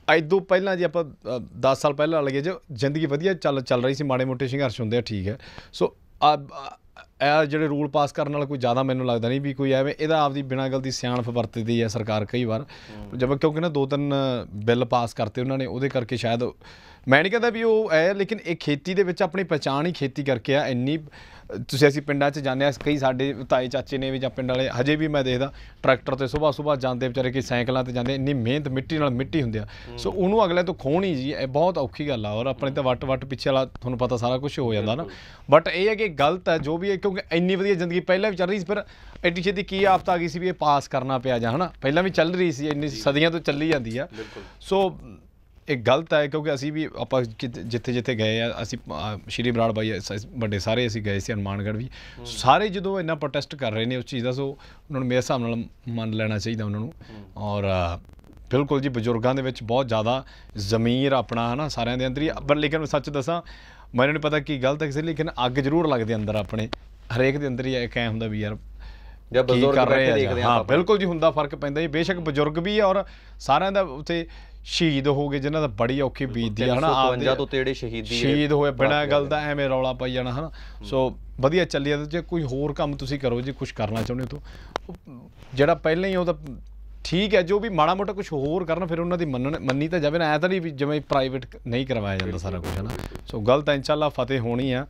ਐਦੋਂ ਪਹਿਲਾਂ ਜੇ ਆਪਾਂ 10 ਸਾਲ ਪਹਿਲਾਂ ਲੱਗੇ ਜੇ ਜ਼ਿੰਦਗੀ ਵਧੀਆ ਚੱਲ ਚੱਲ ਰਹੀ ਸੀ ਮਾੜੇ ਮੋਟੇ ਸੰਘਰਸ਼ ਹੁੰਦੇ ਆ ਠੀਕ ਹੈ ਸੋ ਇਹ ਜਿਹੜੇ ਰੂਲ ਪਾਸ ਕਰਨ ਨਾਲ ਕੋਈ ਜ਼ਿਆਦਾ ਮੈਨੂੰ ਲੱਗਦਾ ਨਹੀਂ ਵੀ ਕੋਈ ਐਵੇਂ ਇਹਦਾ ਆਪਦੀ ਬਿਨਾਂ ਗਲਤੀ ਸਿਆਣਫ ਵਰਤਦੀ ਹੈ ਸਰਕਾਰ ਕਈ ਵਾਰ ਜਦ ਕਿਉਂਕਿ ਨਾ ਦੋ ਤਿੰਨ ਬਿੱਲ ਪਾਸ ਕਰਤੇ ਉਹਨਾਂ ਨੇ ਉਹਦੇ ਕਰਕੇ ਸ਼ਾਇਦ ਮੈਂ ਨਹੀਂ ਕਹਿੰਦਾ ਵੀ ਉਹ ਐ ਲੇਕਿਨ ਇਹ ਖੇਤੀ ਦੇ ਵਿੱਚ ਆਪਣੀ ਪਛਾਣ ਹੀ ਖੇਤੀ ਕਰਕੇ ਆ ਇੰਨੀ ਤੁਸੀਂ ਅਸੀਂ ਪਿੰਡਾਂ 'ਚ ਜਾਂਦੇ ਆ ਕਈ ਸਾਡੇ ਤਾਏ ਚਾਚੇ ਨੇ ਵੀ ਜਾਂ ਪਿੰਡ ਵਾਲੇ ਹਜੇ ਵੀ ਮੈਂ ਦੇਖਦਾ ਟਰੈਕਟਰ ਤੇ ਸਵੇਰ ਸਵੇਰ ਜਾਂਦੇ ਵਿਚਾਰੇ ਕਿ ਸਾਈਕਲਾਂ ਤੇ ਜਾਂਦੇ ਇੰਨੀ ਮਿਹਨਤ ਮਿੱਟੀ ਨਾਲ ਮਿੱਟੀ ਹੁੰਦੀ ਆ ਸੋ ਉਹਨੂੰ ਅਗਲੇ ਤੋਂ ਖੋਣੀ ਜੀ ਇਹ ਬਹੁਤ ਔਖੀ ਗੱਲ ਆ ਔਰ ਆਪਣੇ ਤਾਂ ਵੱਟ ਵੱਟ ਪਿੱਛੇ ਵਾਲਾ ਤੁਹਾਨੂੰ ਪਤਾ ਸਾਰਾ ਕੁਝ ਹੋ ਜਾਂਦਾ ਨਾ ਬਟ ਇਹ ਹੈ ਕਿ ਗਲਤ ਹੈ ਜੋ ਵੀ ਹੈ ਕਿਉਂਕਿ ਇੰਨੀ ਵਧੀਆ ਜ਼ਿੰਦਗੀ ਪਹਿਲਾਂ ਵੀ ਚੱਲ ਰਹੀ ਸੀ ਫਿਰ ਐਡੀ ਛੇਤੀ ਕੀ ਆਫਤ ਆ ਗਈ ਸੀ ਵੀ ਇਹ ਪਾਸ ਕਰਨਾ ਪਿਆ ਜਾਂ ਹਨਾ ਪਹਿਲਾਂ ਵੀ ਚੱਲ ਰਹੀ ਸੀ ਇੰਨੀ ਸਦੀਆਂ ਤੋਂ ਚੱਲੀ ਜਾਂਦੀ ਆ ਸੋ ਇਹ ਗਲਤ ਹੈ ਕਿਉਂਕਿ ਅਸੀਂ ਵੀ ਆਪਾਂ ਜਿੱਥੇ ਜਿੱਥੇ ਗਏ ਆ ਅਸੀਂ ਸ਼੍ਰੀ ਬਰਾੜ ਬਾਈ ਵੱਡੇ ਸਾਰੇ ਅਸੀਂ ਗਏ ਸੀ ਹਨਮਾਨਗੜ ਵੀ ਸਾਰੇ ਜਦੋਂ ਇੰਨਾ ਪ੍ਰੋਟੈਸਟ ਕਰ ਰਹੇ ਨੇ ਉਸ ਚੀਜ਼ ਦਾ ਸੋ ਉਹਨਾਂ ਨੂੰ ਮੇਰੇ ਹਿਸਾਬ ਨਾਲ ਮੰਨ ਲੈਣਾ ਚਾਹੀਦਾ ਉਹਨਾਂ ਨੂੰ ਔਰ ਬਿਲਕੁਲ ਜੀ ਬਜ਼ੁਰਗਾਂ ਦੇ ਵਿੱਚ ਬਹੁਤ ਜ਼ਿਆਦਾ ਜ਼ਮੀਰ ਆਪਣਾ ਹਨਾ ਸਾਰਿਆਂ ਦੇ ਅੰਦਰ ਹੀ ਪਰ ਲੇਕਿਨ ਸੱਚ ਦੱਸਾਂ ਮੈਨੂੰ ਨਹੀਂ ਪਤਾ ਕੀ ਗਲਤ ਹੈ ਕਿਸੇ ਲੇਕਿਨ ਅੱਗ ਜ਼ਰੂਰ ਲੱਗਦੀ ਅੰਦਰ ਆਪਣੇ ਹਰੇਕ ਦੇ ਅੰਦਰ ਹੀ ਇੱਕ ਐ ਹੁੰਦਾ ਵੀ ਯਾਰ ਜਾਂ ਬਜ਼ੁਰਗ ਕਰ ਰਹੇ ਆ ਹਾਂ ਬਿਲਕੁਲ ਜੀ ਹੁੰਦਾ ਫਰਕ ਪੈਂਦਾ ਜੀ ਬੇਸ਼ੱਕ ਬਜ਼ੁਰਗ ਵੀ ਹੈ ਔਰ ਸਾਰਿਆਂ ਦਾ ਉੱਥੇ ਸ਼ਹੀਦ ਹੋ ਗਏ ਜਿਨ੍ਹਾਂ ਦਾ ਬੜੀ ਔਖੀ ਬੀਤਦੀ ਹੈ ਹਨਾ 52 ਤੋਂ ਤੇੜੇ ਸ਼ਹੀਦੀ ਸ਼ਹੀਦ ਹੋਏ ਬਿਨਾਂ ਗੱਲ ਦਾ ਐਵੇਂ ਰੌਲਾ ਪਾਈ ਜਾਣਾ ਹਨਾ ਸੋ ਵਧੀਆ ਚੱਲਿਆ ਜੇ ਕੋਈ ਹੋਰ ਕੰਮ ਤੁਸੀਂ ਕਰੋ ਜੇ ਕੁਝ ਕਰਨਾ ਚਾਹੁੰਦੇ ਹੋ ਤਾਂ ਜਿਹੜਾ ਪਹਿਲਾਂ ਹੀ ਉਹ ਤਾਂ ਠੀਕ ਹੈ ਜੋ ਵੀ ਮਾੜਾ ਮੋਟਾ ਕੁਝ ਹੋਰ ਕਰਨ ਫਿਰ ਉਹਨਾਂ ਦੀ ਮੰਨਣ ਮੰਨੀ ਤਾਂ ਜਾਵੇ ਨਾ ਐ ਤਾਂ ਨਹੀਂ ਵੀ ਜਿਵੇਂ ਪ੍ਰਾਈਵੇਟ ਨਹੀਂ ਕਰਵਾਇਆ ਜਾਂਦਾ ਸਾਰਾ ਕੁਝ ਹਨਾ ਸੋ ਗੱਲ ਤਾਂ ਇਨਸ਼ਾਅੱਲਾ ਫਤਿਹ ਹੋਣੀ ਆ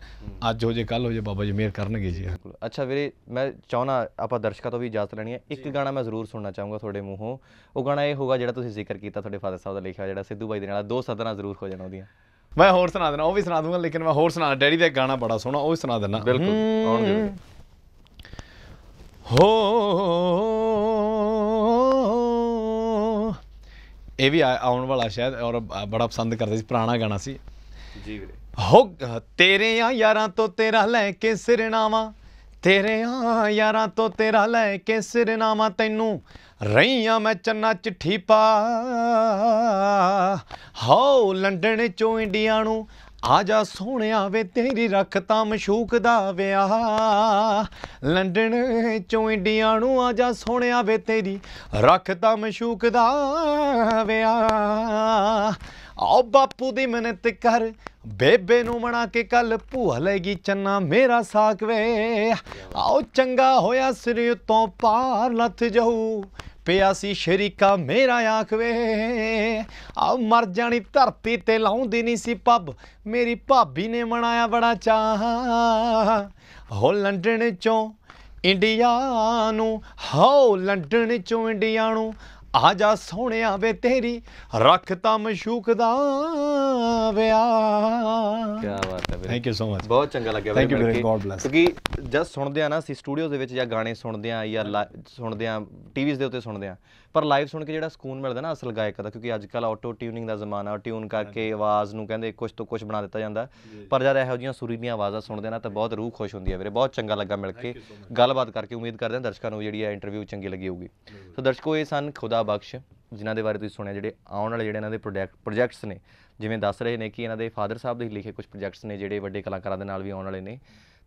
ਅੱਜ ਹੋ ਜੇ ਕੱਲ ਹੋ ਜੇ ਬਾਬਾ ਜੀ ਮੇਰ ਕਰਨਗੇ ਜੀ ਅੱਛਾ ਵੀਰੇ ਮੈਂ ਚਾਹਣਾ ਆਪਾਂ ਦਰਸ਼ਕਾਂ ਤੋਂ ਵੀ ਇਜਾਜ਼ਤ ਲੈਣੀ ਹੈ ਇੱਕ ਗਾਣਾ ਮੈਂ ਜ਼ਰੂਰ ਸੁਣਨਾ ਚਾਹੂੰਗਾ ਤੁਹਾਡੇ ਮੂੰਹੋਂ ਉਹ ਗਾਣਾ ਇਹ ਹੋਗਾ ਜਿਹੜਾ ਤੁਸੀਂ ਜ਼ਿਕਰ ਕੀਤਾ ਤੁਹਾਡੇ ਫਾਦਰ ਸਾਹਿਬ ਦਾ ਲਿਖਿਆ ਜਿਹੜਾ ਸਿੱਧੂ ਬਾਈ ਦੇ ਨਾਲ ਦੋ ਸਦਰਾਂ ਜ਼ਰੂਰ ਹੋ ਜਾਣਾ ਉਹਦੀਆਂ ਮੈਂ ਹੋਰ ਸੁਣਾ ਦੇਣਾ ਉਹ ਵੀ ਸੁਣਾ ਦੂੰਗਾ ਲੇਕਿਨ ਮੈਂ ਹੋਰ ਸੁਣਾ ਡੈਡੀ ਦਾ ਗਾਣਾ ਬੜਾ ਸੋਹਣਾ ਉਹ ਵੀ ਸੁਣਾ ਦੇਣਾ ਬਿਲਕੁਲ ਆਉਣਗੇ ਹੋ ਇਹ ਵੀ ਆਉਣ ਵਾਲਾ ਸ਼ਾਇਦ ਔਰ ਬੜਾ ਪਸੰਦ ਕਰਦੇ ਸੀ ਪੁਰਾਣਾ ਗਾਣਾ ਸੀ ਜੀ ਵੀਰੇ ਹੋ ਤੇਰੇ ਆ ਯਾਰਾਂ ਤੋਂ ਤੇਰਾ ਲੈ ਕੇ ਸਿਰਨਾਵਾ ਤੇਰੇ ਆ ਯਾਰਾਂ ਤੋਂ ਤੇਰਾ ਲੈ ਕੇ ਸਿਰਨਾਵਾ ਤੈਨੂੰ ਰਹੀਆਂ ਮੈਂ ਚੰਨਾ ਚਿੱਠੀ ਪਾ ਹੋ ਲੰਡਨ ਚੋਂ ਇੰਡੀਆ ਨੂੰ ਆ ਜਾ ਸੋਹਣਿਆ ਵੇ ਤੇਰੀ ਰੱਖ ਤਾਂ ਮਸ਼ੂਕ ਦਾ ਵਿਆਹ ਲੰਡਨ ਚੋਂ ਇੰਡੀਆ ਨੂੰ ਆ ਜਾ ਸੋਹਣਿਆ ਵੇ ਤੇਰੀ ਤਾਂ ਮਸ਼ੂਕ ਦਾ ਵਿਆਹ ਆ ਬਾਪੂ ਦੀ ਮਿਹਨਤ ਕਰ ਬੇਬੇ ਨੂੰ ਮਣਾ ਕੇ ਕੱਲ ਭੂਆ ਲੈਗੀ ਚੰਨਾ ਮੇਰਾ ਸਾਖ ਵੇ ਆਓ ਚੰਗਾ ਹੋਇਆ ਸਿਰ ਉਤੋਂ ਪਾਰ ਲੱਥ ਜਾਊ ਪਿਆ ਸੀ ਸ਼ਰੀਕਾ ਮੇਰਾ ਆਖ ਵੇ ਆ ਮਰ ਜਾਣੀ ਧਰਤੀ ਤੇ ਲਾਉਂਦੀ ਨਹੀਂ ਸੀ ਪੱਬ ਮੇਰੀ ਭਾਬੀ ਨੇ ਮਣਾਇਆ ਬੜਾ ਚਾਹ ਹੋ ਲੰਡਨ ਚੋਂ ਇੰਡੀਆ ਨੂੰ ਹੋ ਲੰਡਨ ਚੋਂ ਇੰਡੀਆ ਨੂੰ ਆ ਜਾ ਸੋਹਣਿਆ ਵੇ ਤੇਰੀ ਰੱਖ ਤਾਂ ਮਸ਼ੂਕ ਦਾ ਵਿਆਹ ਕੀ ਬਾਤ ਹੈ ਵੀਰੇ ਥੈਂਕ ਯੂ ਸੋ ਮਚ ਬਹੁਤ ਚੰਗਾ ਲੱਗਿਆ ਥੈਂਕ ਯੂ ਵੀਰੇ, ਗੋਡ ਬਲੈਸ ਕਿਉਂਕਿ ਜਦ ਸੁਣਦੇ ਆ ਨਾ ਅਸੀਂ ਸਟੂਡੀਓਜ਼ ਦੇ ਵਿੱਚ ਜਾਂ ਗਾਣੇ ਸੁਣਦੇ ਆ ਜਾਂ ਸੁਣਦੇ ਆ ਟੀਵੀਜ਼ ਦੇ ਉੱਤੇ ਸੁਣਦੇ ਆ ਪਰ ਲਾਈਵ ਸੁਣ ਕੇ ਜਿਹੜਾ ਸਕੂਨ ਮਿਲਦਾ ਨਾ ਅਸਲ ਗਾਇਕ ਦਾ ਕਿਉਂਕਿ ਅੱਜ ਕੱਲ ਆਟੋ ਟਿਊਨਿੰਗ ਦਾ ਜ਼ਮਾਨਾ ਟਿਊਨ ਕਰਕੇ ਆਵਾਜ਼ ਨੂੰ ਕਹਿੰਦੇ ਕੁਝ ਤੋਂ ਕੁਝ ਬਣਾ ਦਿੱਤਾ ਜਾਂਦਾ ਪਰ ਜਦ ਇਹੋ ਜੀਆਂ ਸੁਰੀਲੀਆਂ ਆਵਾਜ਼ਾਂ ਸੁਣਦੇ ਨਾ ਤਾਂ ਬਹੁਤ ਰੂਹ ਖੁਸ਼ ਹੁੰਦੀ ਹੈ ਵੀਰੇ ਬਹੁਤ ਚੰਗਾ ਲੱਗਾ ਮਿਲ ਕੇ ਗੱਲਬਾਤ ਕਰਕੇ ਉਮੀਦ ਕਰਦੇ ਹਾਂ ਦਰਸ਼ਕਾਂ ਨੂੰ ਜਿਹੜੀ ਹੈ ਇੰਟਰਵਿਊ ਚੰਗੀ ਲੱਗੀ ਹੋਊਗੀ ਸੋ ਦਰਸ਼ਕੋ ਇਹ ਸਨ ਖੁਦਾ ਬਖਸ਼ ਜਿਨ੍ਹਾਂ ਦੇ ਬਾਰੇ ਤੁਸੀਂ ਸੁਣਿਆ ਜਿਹੜੇ ਆਉਣ ਵਾਲੇ ਜਿਹੜੇ ਇਹਨਾਂ ਦੇ ਪ੍ਰੋਜੈਕਟ ਪ੍ਰੋਜੈਕਟਸ ਨੇ ਜਿਵੇਂ ਦੱਸ ਰਹੇ ਨੇ ਕਿ ਇਹਨਾਂ ਦੇ ਫਾਦਰ ਸਾਹਿਬ ਦੇ ਲਿਖੇ ਕੁਝ ਪ੍ਰੋਜੈਕਟਸ ਨੇ ਜਿਹੜੇ ਵੱਡੇ ਕਲਾਕਾਰਾਂ ਦੇ ਨਾਲ ਵੀ ਆਉਣ ਵਾਲੇ ਨੇ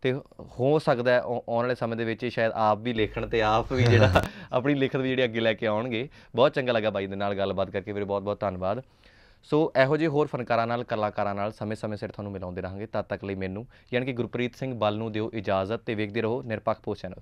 ਤੇ ਹੋ ਸਕਦਾ ਹੈ ਆਉਣ ਵਾਲੇ ਸਮੇਂ ਦੇ ਵਿੱਚ ਸ਼ਾਇਦ ਆਪ ਵੀ ਲੇਖਣ ਤੇ ਆਪ ਵੀ ਜਿਹੜਾ ਆਪਣੀ ਲਿਖਤ ਵੀ ਜਿਹੜੀ ਅੱਗੇ ਲੈ ਕੇ ਆਉਣਗੇ ਬਹੁਤ ਚੰਗਾ ਲੱਗਾ ਬਾਈ ਦੇ ਨਾਲ ਗੱਲਬਾਤ ਕਰਕੇ ਵੀਰੇ ਬਹੁਤ ਬਹੁਤ ਧੰਨਵਾਦ ਸੋ ਇਹੋ ਜਿਹੇ ਹੋਰ ਫਨਕਾਰਾਂ ਨਾਲ ਕਲਾਕਾਰਾਂ ਨਾਲ ਸਮੇਂ-ਸਮੇਂ ਸਿਰ ਤੁਹਾਨੂੰ ਮਿਲਾਉਂਦੇ ਰਹਾਂਗੇ ਤਦ ਤੱਕ ਲਈ ਮੈਨੂੰ ਯਾਨੀ ਕਿ ਗੁਰਪ੍ਰੀਤ ਸਿੰਘ ਬੱਲ ਨੂੰ ਦਿਓ ਇਜਾਜ਼ਤ ਤੇ ਵੇਖਦੇ ਰਹੋ ਨਿਰਪੱਖ ਪੋਸਟ ਚੈਨਲ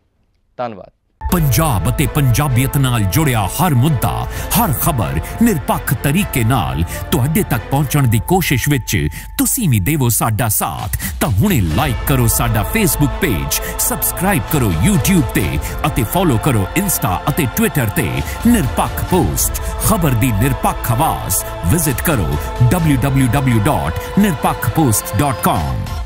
ਧੰਨਵਾਦ ਪੰਜਾਬ ਅਤੇ ਪੰਜਾਬੀਅਤ ਨਾਲ ਜੁੜਿਆ ਹਰ ਮੁੱਦਾ ਹਰ ਖਬਰ ਨਿਰਪੱਖ ਤਰੀਕੇ ਨਾਲ ਤੁਹਾਡੇ ਤੱਕ ਪਹੁੰਚਣ ਦੀ ਕੋਸ਼ਿਸ਼ ਵਿੱਚ ਤੁਸੀਂ ਵੀ ਦੇਵੋ ਸਾਡਾ ਸਾਥ ਤਾਂ ਹੁਣੇ ਲਾਈਕ ਕਰੋ ਸਾਡਾ ਫੇਸਬੁੱਕ ਪੇਜ ਸਬਸਕ੍ਰਾਈਬ ਕਰੋ YouTube ਤੇ ਅਤੇ ਫੋਲੋ ਕਰੋ ਇੰਸਟਾ ਅਤੇ ਟਵਿੱਟਰ ਤੇ ਨਿਰਪੱਖ ਪੋਸਟ ਖਬਰ ਦੀ ਨਿਰਪੱਖ ਆਵਾਜ਼ ਵਿਜ਼ਿਟ ਕਰੋ www.nirpakhpost.com